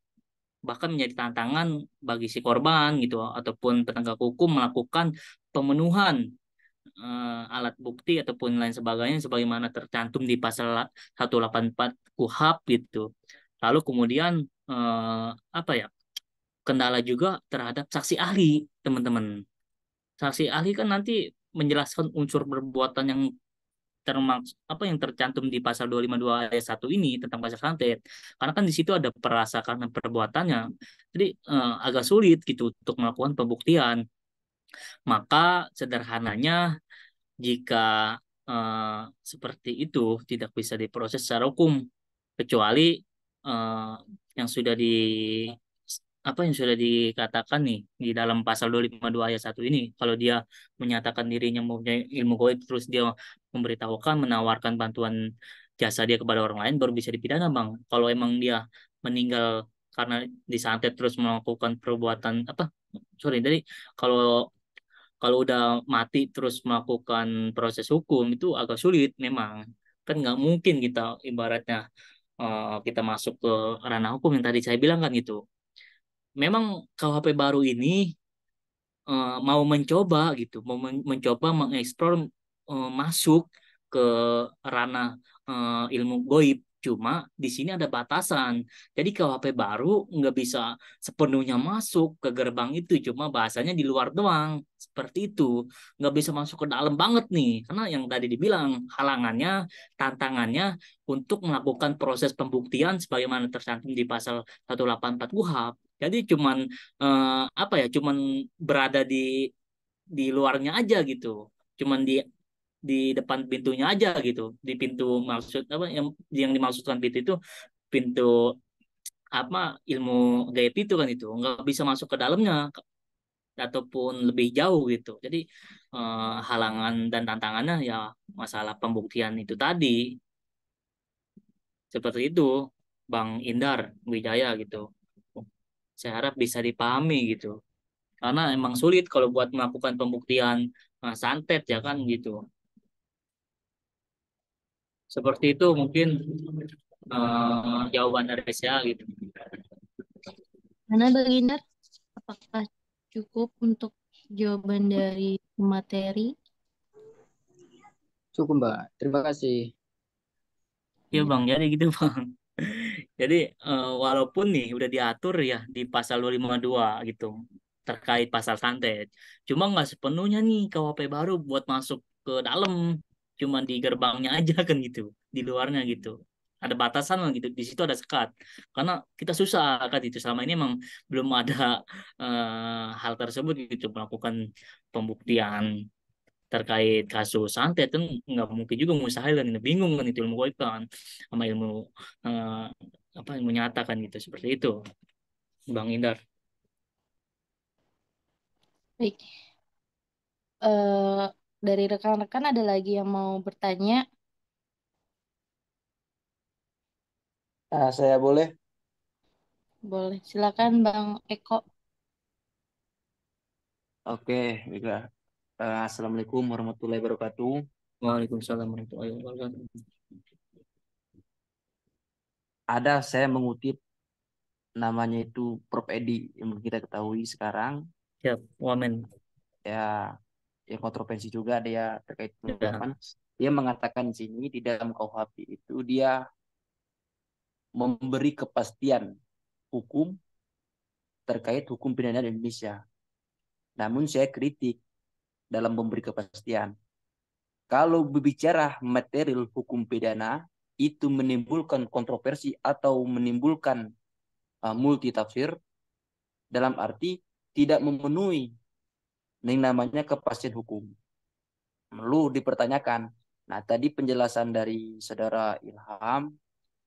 E: bahkan menjadi tantangan bagi si korban gitu ataupun penegak hukum melakukan pemenuhan uh, alat bukti ataupun lain sebagainya sebagaimana tercantum di pasal 184 KUHAP gitu. Lalu kemudian uh, apa ya? kendala juga terhadap saksi ahli, teman-teman. Saksi ahli kan nanti menjelaskan unsur perbuatan yang termaks apa yang tercantum di pasal 252 ayat 1 ini tentang pasal santet. Karena kan di situ ada perasaan dan perbuatannya. Jadi eh, agak sulit gitu untuk melakukan pembuktian. Maka sederhananya jika eh, seperti itu tidak bisa diproses secara hukum kecuali eh, yang sudah di apa yang sudah dikatakan nih di dalam pasal 252 ayat 1 ini kalau dia menyatakan dirinya mempunyai ilmu goib terus dia memberitahukan menawarkan bantuan jasa dia kepada orang lain baru bisa dipidana bang kalau emang dia meninggal karena disantet terus melakukan perbuatan apa sorry jadi kalau kalau udah mati terus melakukan proses hukum itu agak sulit memang kan nggak mungkin kita ibaratnya uh, kita masuk ke ranah hukum yang tadi saya bilang kan gitu memang KUHP baru ini uh, mau mencoba gitu mau men mencoba mengeksplor uh, masuk ke ranah uh, ilmu goib Cuma di sini ada batasan. Jadi KUHP baru nggak bisa sepenuhnya masuk ke gerbang itu. Cuma bahasanya di luar doang. Seperti itu. Nggak bisa masuk ke dalam banget nih. Karena yang tadi dibilang halangannya, tantangannya untuk melakukan proses pembuktian sebagaimana tercantum di pasal 184 KUHP. Jadi cuman eh, apa ya? Cuman berada di di luarnya aja gitu. Cuman di di depan pintunya aja gitu di pintu maksud apa yang yang dimaksudkan pintu itu pintu apa ilmu gaib itu kan itu nggak bisa masuk ke dalamnya ataupun lebih jauh gitu jadi eh, halangan dan tantangannya ya masalah pembuktian itu tadi seperti itu Bang Indar Wijaya gitu saya harap bisa dipahami gitu karena emang sulit kalau buat melakukan pembuktian eh, santet ya kan gitu seperti itu mungkin uh, jawaban dari saya gitu.
A: Karena Baginda, apakah cukup untuk jawaban dari materi?
E: Cukup Mbak, terima kasih. Iya Bang, jadi gitu Bang. Jadi uh, walaupun nih udah diatur ya di pasal 252 gitu terkait pasal santet. Cuma nggak sepenuhnya nih KWP baru buat masuk ke dalam cuma di gerbangnya aja kan gitu di luarnya gitu ada batasan lah gitu di situ ada sekat karena kita susah kan itu selama ini emang belum ada uh, hal tersebut gitu melakukan pembuktian terkait kasus santet itu kan, nggak mungkin juga mustahil kan bingung kan itu ilmu goib kan sama ilmu uh, apa yang menyatakan gitu seperti itu bang Indar
A: baik uh, dari rekan-rekan ada lagi yang mau bertanya?
I: Nah, saya boleh.
A: Boleh, silakan Bang Eko.
I: Oke, baiklah. Eh, Assalamualaikum warahmatullahi wabarakatuh. Waalaikumsalam warahmatullahi wabarakatuh. Ada saya mengutip namanya itu Prof Edi yang kita ketahui sekarang. Ya, yep, woman. Ya, ya kontroversi juga dia terkait iya. penyadapan. Ya. Dia mengatakan di sini di dalam KUHP itu dia memberi kepastian hukum terkait hukum pidana di Indonesia. Namun saya kritik dalam memberi kepastian. Kalau berbicara material hukum pidana itu menimbulkan kontroversi atau menimbulkan uh, multi tafsir dalam arti tidak memenuhi ini namanya kepastian hukum. Perlu dipertanyakan. Nah, tadi penjelasan dari saudara Ilham,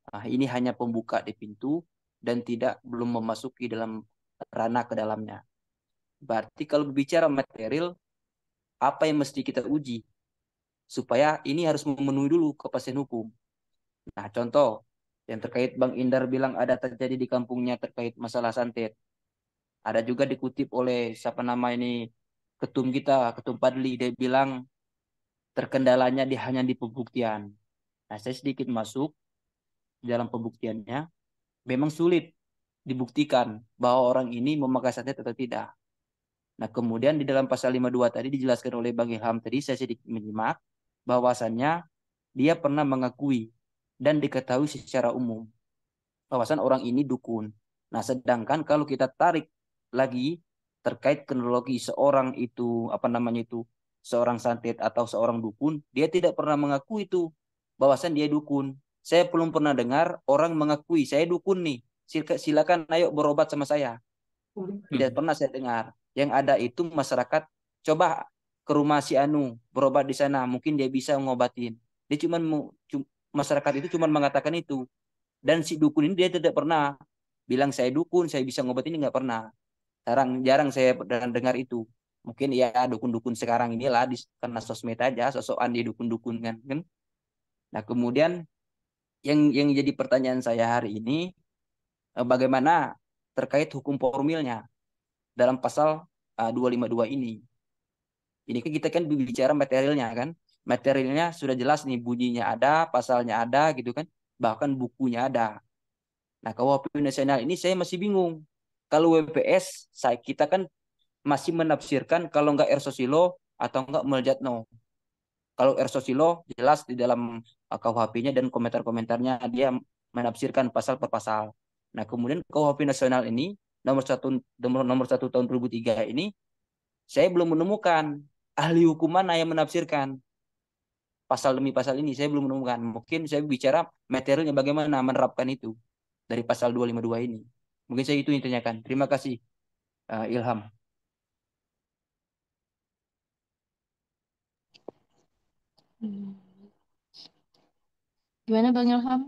I: nah ini hanya pembuka di pintu dan tidak belum memasuki dalam ranah ke dalamnya. Berarti kalau berbicara material, apa yang mesti kita uji? Supaya ini harus memenuhi dulu kepastian hukum. Nah, contoh yang terkait Bang Indar bilang ada terjadi di kampungnya terkait masalah santet. Ada juga dikutip oleh siapa nama ini ketum kita, ketum Padli, dia bilang terkendalanya di, hanya di pembuktian. Nah, saya sedikit masuk dalam pembuktiannya. Memang sulit dibuktikan bahwa orang ini memakai santet atau tidak. Nah, kemudian di dalam pasal 52 tadi dijelaskan oleh Bang Ilham tadi, saya sedikit menyimak, bahwasannya dia pernah mengakui dan diketahui secara umum bahwasan orang ini dukun. Nah, sedangkan kalau kita tarik lagi terkait kronologi seorang itu apa namanya itu seorang santet atau seorang dukun, dia tidak pernah mengaku itu bahwasan dia dukun. Saya belum pernah dengar orang mengakui saya dukun nih. Silakan ayo berobat sama saya.
C: Tidak hmm.
I: pernah saya dengar. Yang ada itu masyarakat coba ke rumah si Anu berobat di sana, mungkin dia bisa mengobatin Dia cuman masyarakat itu cuman mengatakan itu. Dan si dukun ini dia tidak pernah bilang saya dukun, saya bisa ngobatin nggak pernah jarang jarang saya dengar itu mungkin ya dukun-dukun sekarang inilah di karena sosmed aja sosokan di dukun-dukun kan kan nah kemudian yang yang jadi pertanyaan saya hari ini eh, bagaimana terkait hukum formilnya dalam pasal 252 eh, ini ini kan kita kan bicara materialnya kan materialnya sudah jelas nih bunyinya ada pasalnya ada gitu kan bahkan bukunya ada nah kalau nasional ini saya masih bingung kalau WPS saya kita kan masih menafsirkan kalau nggak Ersosilo atau nggak Meljatno. Kalau Ersosilo jelas di dalam KUHP-nya dan komentar-komentarnya dia menafsirkan pasal per pasal. Nah, kemudian KUHP nasional ini nomor satu nomor, nomor satu tahun 2003 ini saya belum menemukan ahli hukum mana yang menafsirkan pasal demi pasal ini saya belum menemukan. Mungkin saya bicara materialnya bagaimana menerapkan itu dari pasal 252 ini. Mungkin saya itu yang tanyakan. Terima kasih uh, Ilham.
A: Hmm. Gimana Bang Ilham?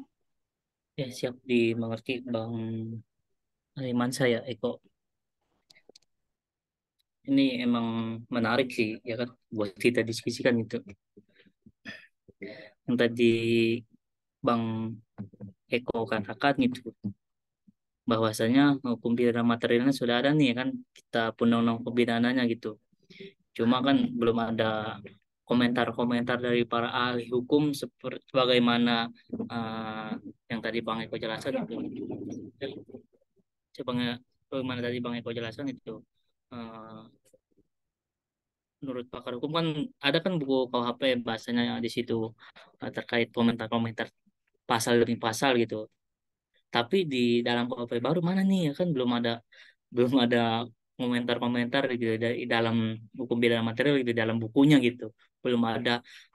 E: Ya, siap dimengerti Bang aliman saya, Eko. Ini emang menarik sih, ya kan, buat kita diskusikan itu. Yang tadi Bang Eko katakan itu bahwasanya hukum pidana materialnya sudah ada nih kan kita undang-undang pidananya gitu cuma kan belum ada komentar-komentar dari para ahli hukum seperti bagaimana uh, eh, yang tadi Bang Eko jelaskan itu bagaimana tadi Bang Eko jelaskan itu uh, menurut pakar hukum kan ada kan buku KUHP bahasanya di situ eh, terkait komentar-komentar pasal demi pasal gitu tapi di dalam KUHP baru mana nih ya kan belum ada belum ada komentar-komentar gitu ya, dari dalam hukum pidana material gitu, di dalam bukunya gitu belum ada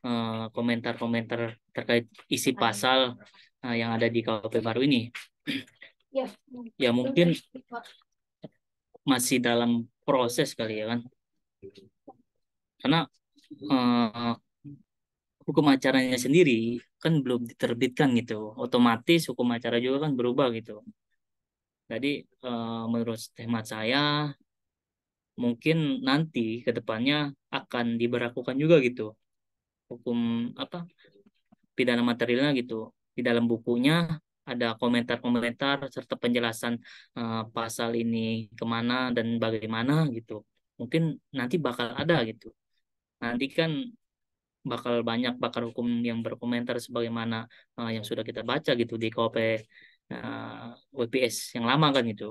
E: eh, komentar-komentar uh, terkait isi ah. pasal uh, yang ada di KUHP baru ini
C: ya, ya mungkin ya
E: masih dalam proses kali ya kan karena uh, hukum acaranya sendiri kan belum diterbitkan gitu otomatis hukum acara juga kan berubah gitu jadi uh, menurut hemat saya mungkin nanti ke depannya akan diberlakukan juga gitu hukum apa pidana materialnya gitu di dalam bukunya ada komentar-komentar serta penjelasan uh, pasal ini kemana dan bagaimana gitu mungkin nanti bakal ada gitu nanti kan bakal banyak pakar hukum yang berkomentar sebagaimana uh, yang sudah kita baca gitu di KOP uh, eh, WPS yang lama kan gitu.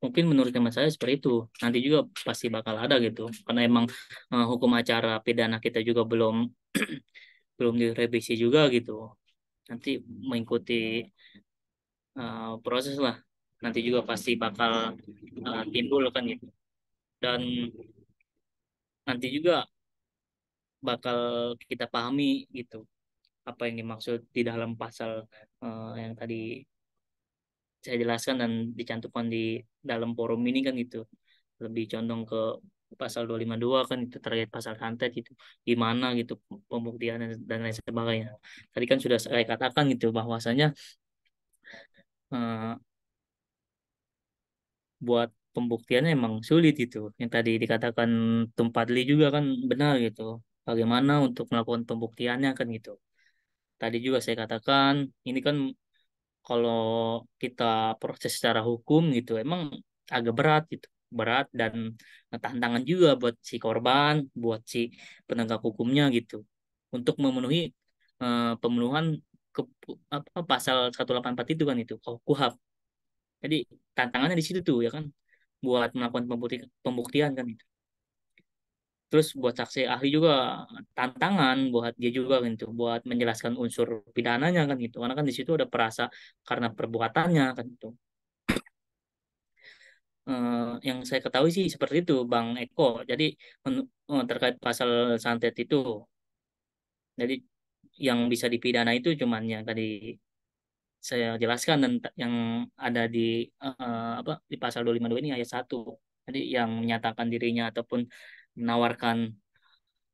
E: Mungkin menurut teman saya seperti itu. Nanti juga pasti bakal ada gitu. Karena emang uh, hukum acara pidana kita juga belum belum direvisi juga gitu. Nanti mengikuti uh, proses lah. Nanti juga pasti bakal uh, timbul kan gitu. Dan nanti juga bakal kita pahami gitu apa yang dimaksud di dalam pasal uh, yang tadi saya jelaskan dan dicantumkan di dalam forum ini kan gitu lebih condong ke pasal 252 kan itu terkait pasal santet gitu gimana gitu pembuktian dan lain sebagainya tadi kan sudah saya katakan gitu bahwasanya uh, buat pembuktiannya emang sulit itu yang tadi dikatakan Tumpadli juga kan benar gitu bagaimana untuk melakukan pembuktiannya kan gitu. Tadi juga saya katakan ini kan kalau kita proses secara hukum gitu emang agak berat gitu berat dan tantangan juga buat si korban, buat si penegak hukumnya gitu untuk memenuhi uh, pemenuhan ke, apa pasal 184 itu kan itu oh, KUHAP. Jadi tantangannya di situ tuh ya kan buat melakukan pembuktian, pembuktian kan itu terus buat saksi ahli juga tantangan buat dia juga gitu buat menjelaskan unsur pidananya kan gitu karena kan di situ ada perasa karena perbuatannya kan gitu Uh, yang saya ketahui sih seperti itu Bang Eko. Jadi uh, terkait pasal santet itu, jadi yang bisa dipidana itu cuman yang tadi saya jelaskan dan yang ada di uh, apa di pasal 252 ini ayat 1. Jadi yang menyatakan dirinya ataupun menawarkan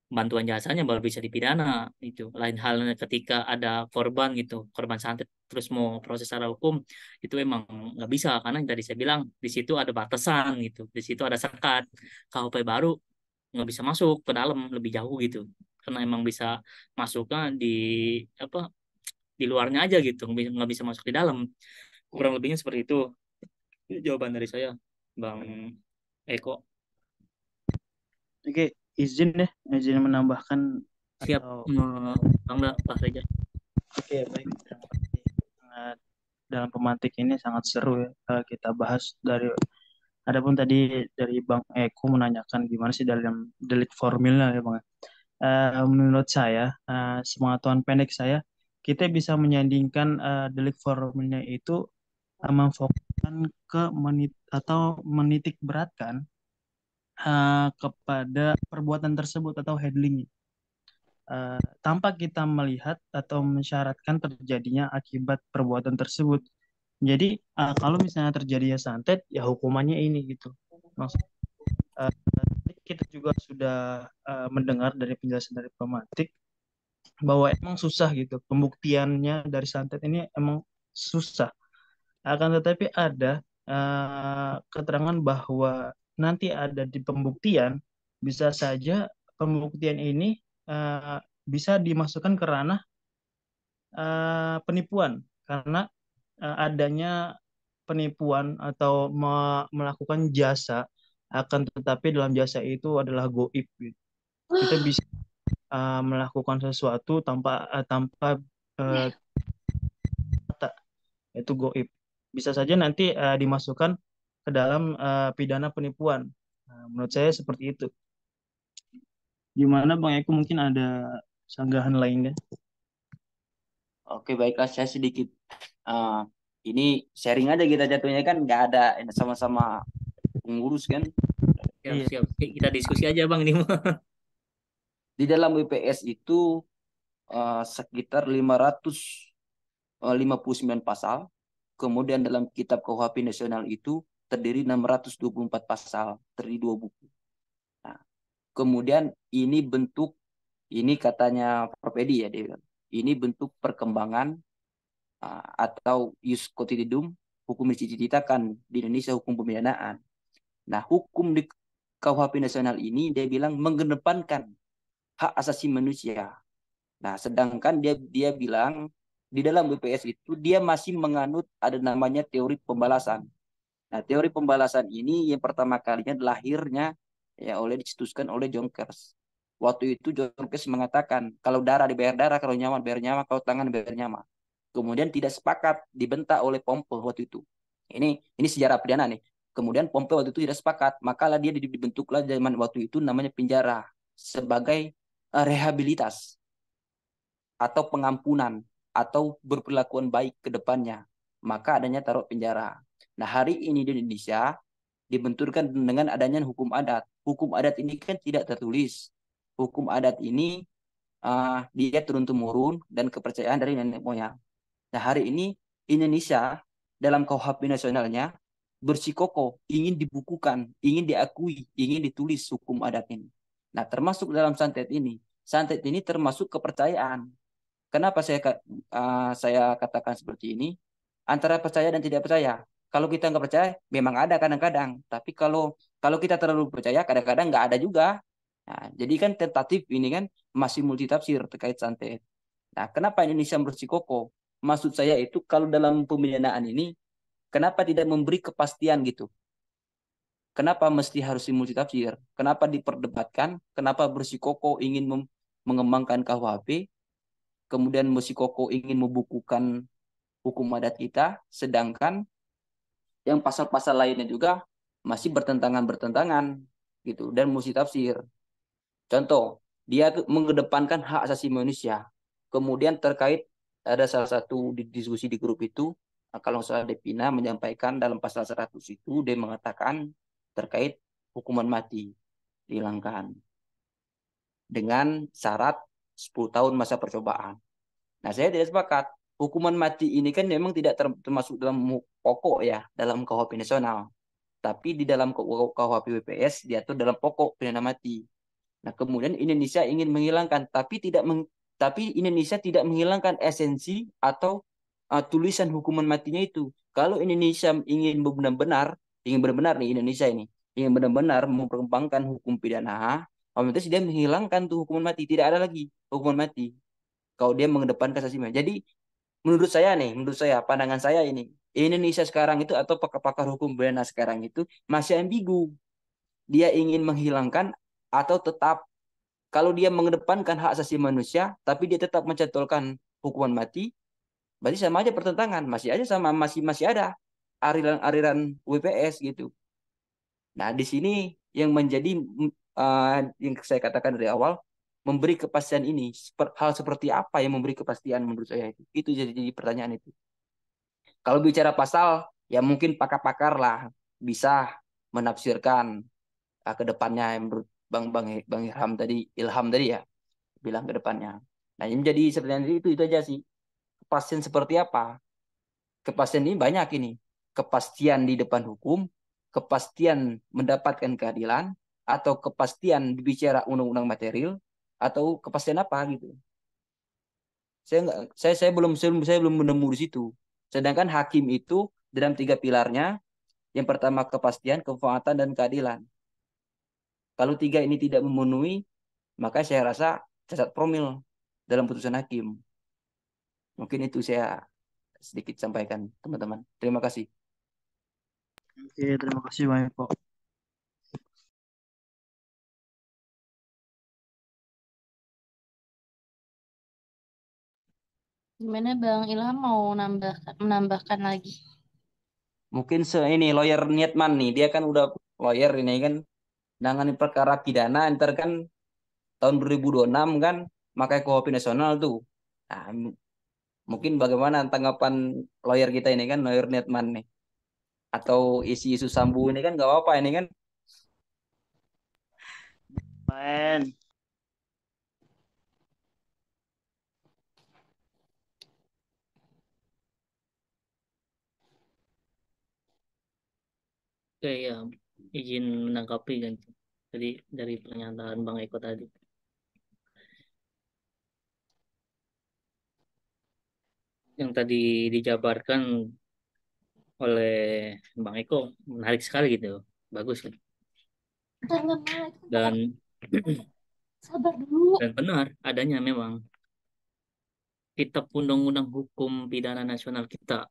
E: bantuan jasanya baru bisa dipidana itu lain halnya ketika ada korban gitu korban santet terus mau proses secara hukum itu emang nggak bisa karena tadi saya bilang di situ ada batasan gitu di situ ada sekat KUP baru nggak bisa masuk ke dalam lebih jauh gitu karena emang bisa masuknya di apa di luarnya aja gitu nggak bisa masuk di dalam kurang hmm. lebihnya seperti itu jawaban dari saya bang Eko
B: Oke, izin deh, ya. izin menambahkan. Siap, atau...
E: Bangga, pas saja. Oke, baik. Sangat dalam
B: pemantik ini sangat seru ya eh, kita bahas dari Adapun tadi dari Bang Eko menanyakan gimana sih dalam delik formula, ya Bang. Uh, menurut saya, uh, tuan pendek saya, kita bisa menyandingkan uh, delik formilnya itu uh, memfokuskan ke menit atau menitik beratkan uh, kepada perbuatan tersebut atau handling Uh, eh, tanpa kita melihat atau mensyaratkan terjadinya akibat perbuatan tersebut. Jadi uh, kalau misalnya terjadinya santet, ya hukumannya ini gitu. Maksud, uh, kita juga sudah uh, mendengar dari penjelasan dari pematik bahwa emang susah gitu pembuktiannya dari santet ini emang susah. Akan tetapi ada uh, keterangan bahwa nanti ada di pembuktian, bisa saja pembuktian ini uh, bisa dimasukkan ke ranah uh, penipuan karena uh, adanya penipuan atau me melakukan jasa akan tetapi dalam jasa itu adalah goib gitu. kita ah. bisa uh, melakukan sesuatu tanpa uh, tanpa uh, ya. itu goib bisa saja nanti uh, dimasukkan ke dalam uh, pidana penipuan. Nah, menurut saya seperti itu. Gimana Bang Eko mungkin ada sanggahan lainnya?
I: Oke baiklah saya sedikit uh, ini sharing aja kita jatuhnya kan nggak ada sama-sama pengurus kan? Siap, iya. siap. Kita diskusi aja Bang ini. Di dalam WPS itu uh, sekitar 559 pasal. Kemudian dalam kitab KUHP nasional itu terdiri 624 pasal, terdiri dua buku. Nah, kemudian ini bentuk, ini katanya Prof. Edi ya, dia ini bentuk perkembangan uh, atau ius quotididum hukum dicita di Indonesia hukum pemidanaan. Nah, hukum di KUHP nasional ini dia bilang mengedepankan hak asasi manusia. Nah, sedangkan dia dia bilang di dalam BPS itu dia masih menganut ada namanya teori pembalasan. Nah, teori pembalasan ini yang pertama kalinya lahirnya ya oleh dicetuskan oleh Jonkers Waktu itu Jonkers mengatakan kalau darah dibayar darah, kalau nyawa dibayar nyawa, kalau tangan dibayar nyawa. Kemudian tidak sepakat dibentak oleh Pompeo waktu itu. Ini ini sejarah pidana nih. Kemudian Pompeo waktu itu tidak sepakat, makalah dia dibentuklah zaman waktu itu namanya penjara sebagai eh, rehabilitas atau pengampunan atau berperlakuan baik ke depannya. Maka adanya taruh penjara. Nah, hari ini di Indonesia dibenturkan dengan adanya hukum adat. Hukum adat ini kan tidak tertulis. Hukum adat ini uh, dia turun-temurun dan kepercayaan dari nenek moyang. Nah, hari ini Indonesia dalam KUHP nasionalnya bersikoko ingin dibukukan, ingin diakui, ingin ditulis hukum adat ini. Nah, termasuk dalam santet ini. Santet ini termasuk kepercayaan. Kenapa saya uh, saya katakan seperti ini? Antara percaya dan tidak percaya kalau kita nggak percaya memang ada kadang-kadang tapi kalau kalau kita terlalu percaya kadang-kadang nggak ada juga nah, jadi kan tentatif ini kan masih multitafsir terkait santai nah kenapa Indonesia bersikoko? maksud saya itu kalau dalam pemilihan ini kenapa tidak memberi kepastian gitu kenapa mesti harus multitafsir? kenapa diperdebatkan kenapa bersikoko ingin mengembangkan KUHP kemudian bersikoko ingin membukukan hukum adat kita sedangkan yang pasal-pasal lainnya juga masih bertentangan-bertentangan gitu dan mesti tafsir. Contoh, dia mengedepankan hak asasi manusia. Kemudian terkait ada salah satu diskusi di grup itu, nah, kalau salah pina menyampaikan dalam pasal 100 itu dia mengatakan terkait hukuman mati dihilangkan dengan syarat 10 tahun masa percobaan. Nah, saya tidak sepakat hukuman mati ini kan memang tidak termasuk dalam pokok ya dalam KUHP nasional. Tapi di dalam KUHP WPS diatur dalam pokok pidana mati. Nah, kemudian Indonesia ingin menghilangkan tapi tidak meng, tapi Indonesia tidak menghilangkan esensi atau uh, tulisan hukuman matinya itu. Kalau Indonesia ingin benar-benar ingin benar-benar nih Indonesia ini ingin benar-benar memperkembangkan hukum pidana otomatis dia menghilangkan tuh hukuman mati tidak ada lagi hukuman mati kalau dia mengedepankan kasasi jadi menurut saya nih, menurut saya pandangan saya ini, Indonesia sekarang itu atau pakar-pakar hukum pidana sekarang itu masih ambigu. Dia ingin menghilangkan atau tetap kalau dia mengedepankan hak asasi manusia tapi dia tetap mencantolkan hukuman mati, berarti sama aja pertentangan, masih aja sama masih masih ada ariran-ariran WPS gitu. Nah, di sini yang menjadi uh, yang saya katakan dari awal memberi kepastian ini hal seperti apa yang memberi kepastian menurut saya itu itu jadi, jadi pertanyaan itu kalau bicara pasal ya mungkin pakar-pakar lah bisa menafsirkan uh, ke depannya menurut bang bang bang Ilham tadi Ilham tadi ya bilang ke depannya nah ini menjadi pertanyaan itu itu aja sih kepastian seperti apa kepastian ini banyak ini kepastian di depan hukum kepastian mendapatkan keadilan atau kepastian bicara undang-undang material atau kepastian apa gitu saya nggak saya saya belum saya, belum menemu di situ sedangkan hakim itu dalam tiga pilarnya yang pertama kepastian kefaatan dan keadilan kalau tiga ini tidak memenuhi maka saya rasa cacat promil dalam putusan hakim mungkin itu saya sedikit sampaikan teman-teman terima kasih oke terima kasih banyak pak
A: Gimana Bang Ilham mau menambahkan, menambahkan lagi?
I: Mungkin se ini lawyer Niatman nih, dia kan udah lawyer ini kan nangani perkara pidana ntar kan tahun 2026 kan makai kopi nasional tuh. Nah, mungkin bagaimana tanggapan lawyer kita ini kan lawyer Niatman nih atau isi isu sambu ini kan gak apa-apa ini kan. Man.
E: Oke ya, izin menanggapi kan. Jadi dari pernyataan Bang Eko tadi. Yang tadi dijabarkan oleh Bang Eko menarik sekali gitu. Bagus kan. Dan
C: Dan
E: benar adanya memang kitab undang-undang hukum pidana nasional kita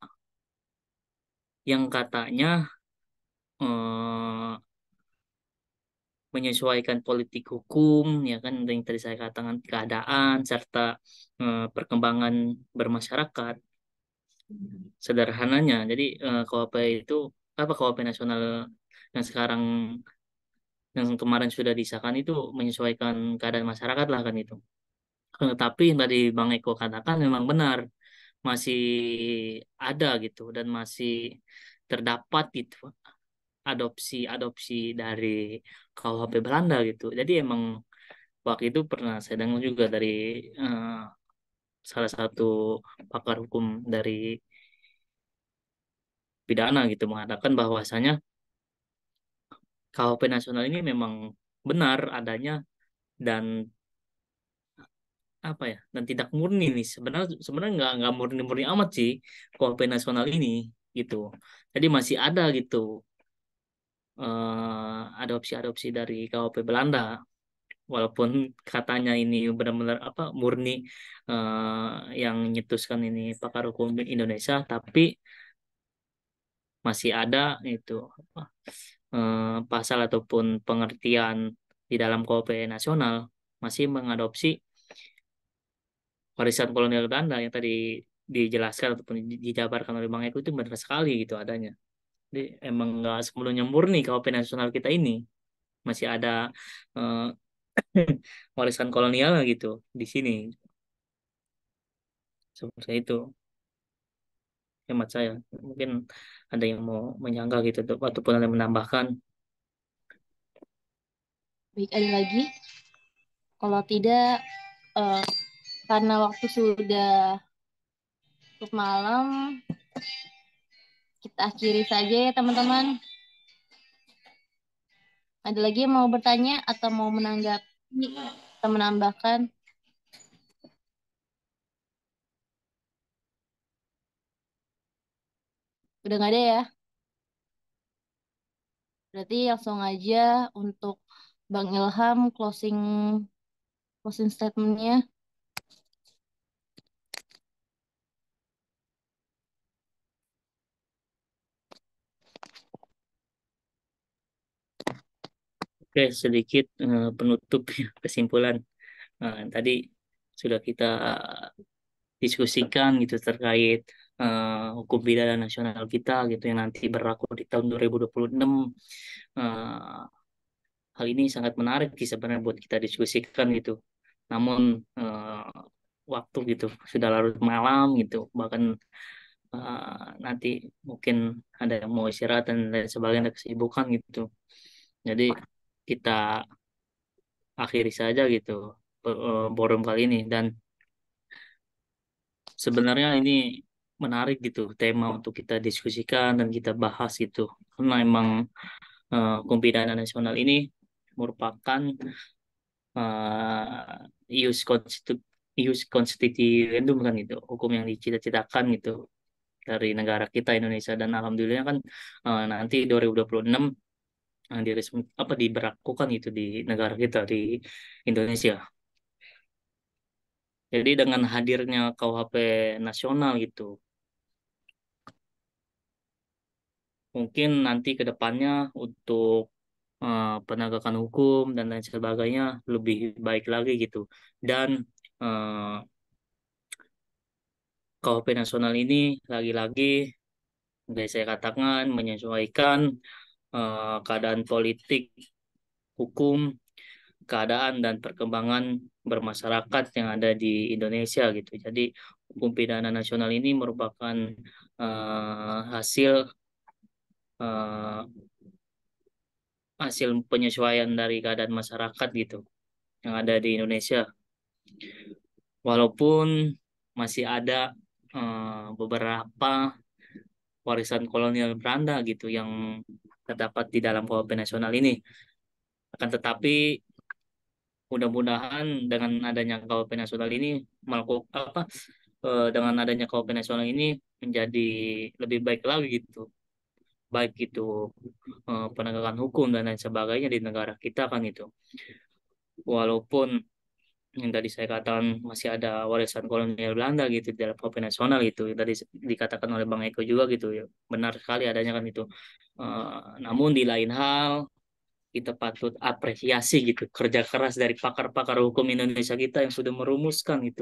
E: yang katanya eh, menyesuaikan politik hukum ya kan yang tadi saya katakan keadaan serta eh, perkembangan bermasyarakat sederhananya jadi eh, KWP itu apa KWP nasional yang sekarang yang kemarin sudah disahkan itu menyesuaikan keadaan masyarakat lah kan itu tetapi yang tadi Bang Eko katakan memang benar masih ada gitu dan masih terdapat itu adopsi-adopsi dari KUHP Belanda gitu. Jadi emang waktu itu pernah saya dengar juga dari uh, salah satu pakar hukum dari pidana gitu mengatakan bahwasanya KUHP nasional ini memang benar adanya dan apa ya dan tidak murni nih sebenarnya sebenarnya nggak nggak murni murni amat sih KUHP nasional ini gitu jadi masih ada gitu Eh, adopsi-adopsi dari KOP Belanda walaupun katanya ini benar-benar apa murni uh, yang nyetuskan ini pakar hukum Indonesia tapi masih ada itu uh, pasal ataupun pengertian di dalam KOP nasional masih mengadopsi warisan kolonial Belanda yang tadi dijelaskan ataupun dijabarkan oleh Bang Eko itu benar sekali gitu adanya jadi emang nggak sepenuhnya murni kalau nasional kita ini masih ada uh, warisan kolonial gitu di sini. Seperti itu. Hemat saya. Mungkin ada yang mau menyangka gitu ataupun ada yang menambahkan.
A: Baik, ada lagi? Kalau tidak, uh, karena waktu sudah malam, akhiri saja ya teman-teman. Ada lagi yang mau bertanya atau mau menanggapi atau menambahkan? Udah nggak ada ya? Berarti langsung aja untuk Bang Ilham closing closing statementnya.
E: Oke, sedikit uh, penutup ya, kesimpulan. Uh, tadi sudah kita diskusikan gitu terkait uh, hukum pidana nasional kita gitu yang nanti berlaku di tahun 2026. Uh, hal ini sangat menarik sih sebenarnya buat kita diskusikan gitu. Namun uh, waktu gitu sudah larut malam gitu bahkan uh, nanti mungkin ada yang mau istirahat dan lain sebagainya ada kesibukan gitu. Jadi kita akhiri saja gitu eh, forum kali ini dan sebenarnya ini menarik gitu tema untuk kita diskusikan dan kita bahas gitu karena emang uh, eh, pidana nasional ini merupakan uh, eh, use konstitu use kan gitu hukum yang dicita-citakan gitu dari negara kita Indonesia dan alhamdulillah kan uh, nanti 2026 yang di apa diberlakukan itu di negara kita di Indonesia. Jadi dengan hadirnya KUHP nasional itu mungkin nanti ke depannya untuk uh, penegakan hukum dan lain sebagainya lebih baik lagi gitu. Dan uh, eh, KUHP nasional ini lagi-lagi, saya katakan menyesuaikan Eh, keadaan politik, hukum, keadaan dan perkembangan bermasyarakat yang ada di Indonesia gitu. Jadi hukum pidana nasional ini merupakan uh, hasil uh, hasil penyesuaian dari keadaan masyarakat gitu yang ada di Indonesia. Walaupun masih ada uh, beberapa warisan kolonial Belanda gitu yang terdapat di dalam KUHP nasional ini. Akan tetapi mudah-mudahan dengan adanya KUHP nasional ini melakukan apa eh, dengan adanya KUHP nasional ini menjadi lebih baik lagi gitu baik itu eh, penegakan hukum dan lain sebagainya di negara kita kan itu walaupun yang tadi saya katakan masih ada warisan kolonial Belanda gitu di dalam kopi nasional itu, tadi dikatakan oleh Bang Eko juga gitu ya benar sekali adanya kan itu uh, namun di lain hal kita patut apresiasi gitu kerja keras dari pakar-pakar hukum Indonesia kita yang sudah merumuskan itu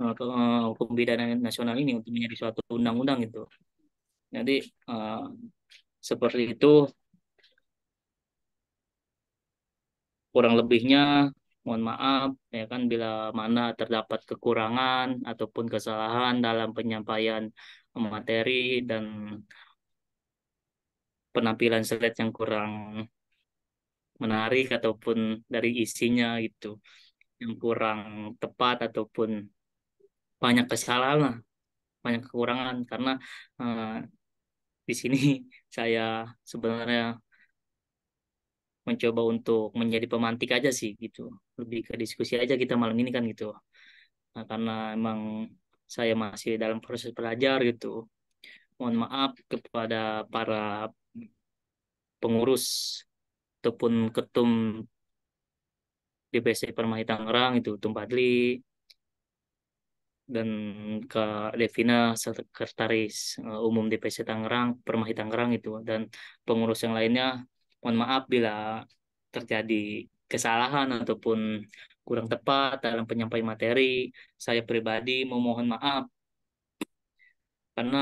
E: uh, eh, eh, hukum pidana nasional ini untuk menjadi suatu undang-undang itu, jadi uh, seperti itu kurang lebihnya mohon maaf ya kan bila mana terdapat kekurangan ataupun kesalahan dalam penyampaian materi dan penampilan slide yang kurang menarik ataupun dari isinya itu yang kurang tepat ataupun banyak kesalahan banyak kekurangan karena uh, di sini saya sebenarnya mencoba untuk menjadi pemantik aja sih gitu lebih ke diskusi aja kita malam ini kan gitu nah, karena emang saya masih dalam proses belajar gitu mohon maaf kepada para pengurus ataupun ketum DPC e Permai Tangerang itu Tum Padli dan Kak Devina sekretaris eh, umum DPC e Tangerang Permai Tangerang itu dan pengurus yang lainnya mohon maaf bila terjadi kesalahan ataupun kurang tepat dalam penyampaian materi. Saya pribadi memohon maaf karena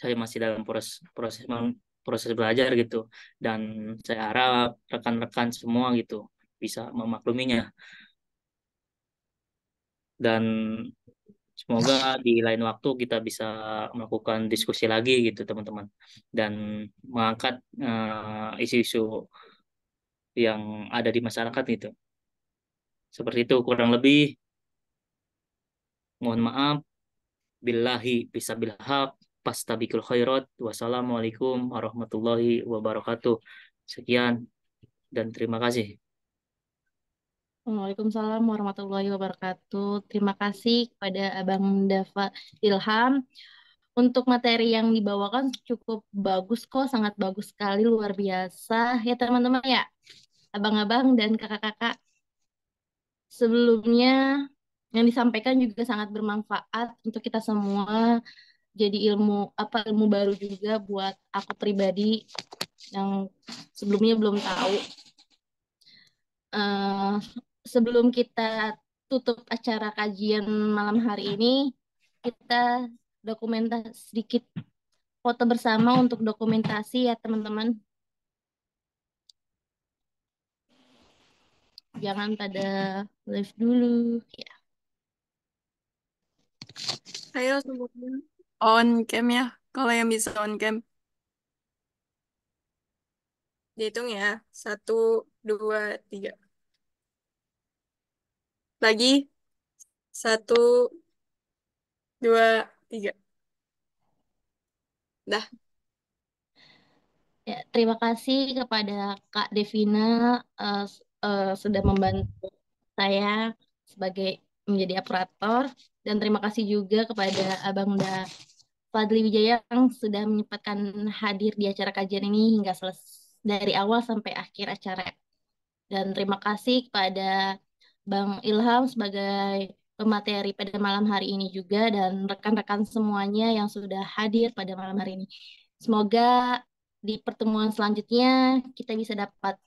E: saya masih dalam proses proses proses belajar gitu dan saya harap rekan-rekan semua gitu bisa memakluminya. Dan Semoga di lain waktu kita bisa melakukan diskusi lagi gitu teman-teman dan mengangkat eh, isu-isu uh, yang ada di masyarakat gitu. Seperti itu kurang lebih. Mohon maaf. Billahi bisabilhaq. Pastabikul khairat. Wassalamualaikum warahmatullahi wabarakatuh. Sekian dan terima kasih.
A: Waalaikumsalam warahmatullahi wabarakatuh. Terima kasih kepada Abang Dava Ilham. Untuk materi yang dibawakan cukup bagus kok, sangat bagus sekali, luar biasa. Ya teman-teman ya, abang-abang dan kakak-kakak. Sebelumnya yang disampaikan juga sangat bermanfaat untuk kita semua. Jadi ilmu apa ilmu baru juga buat aku pribadi yang sebelumnya belum tahu. Uh, sebelum kita tutup acara kajian malam hari ini, kita dokumentasi sedikit foto bersama untuk dokumentasi ya teman-teman. Jangan pada live dulu ya.
F: Ayo semuanya on cam ya, kalau yang bisa on cam. Dihitung ya, satu, dua, tiga. Lagi. Satu, dua,
A: tiga. Dah. Ya, terima kasih kepada Kak Devina uh, uh, sudah membantu saya sebagai menjadi operator dan terima kasih juga kepada Abang Da Fadli Wijaya yang sudah menyempatkan hadir di acara kajian ini hingga selesai dari awal sampai akhir acara. Dan terima kasih kepada Bang Ilham sebagai pemateri pada malam hari ini juga dan rekan-rekan semuanya yang sudah hadir pada malam hari ini. Semoga di pertemuan selanjutnya kita bisa dapat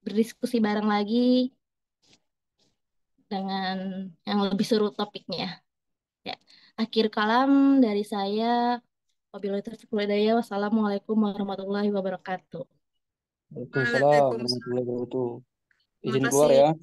A: berdiskusi bareng lagi dengan yang lebih seru topiknya. Ya, akhir kalam dari saya. terus Wassalamualaikum warahmatullahi wabarakatuh.
C: Waalaikumsalam warahmatullahi wabarakatuh. Izin
D: keluar ya.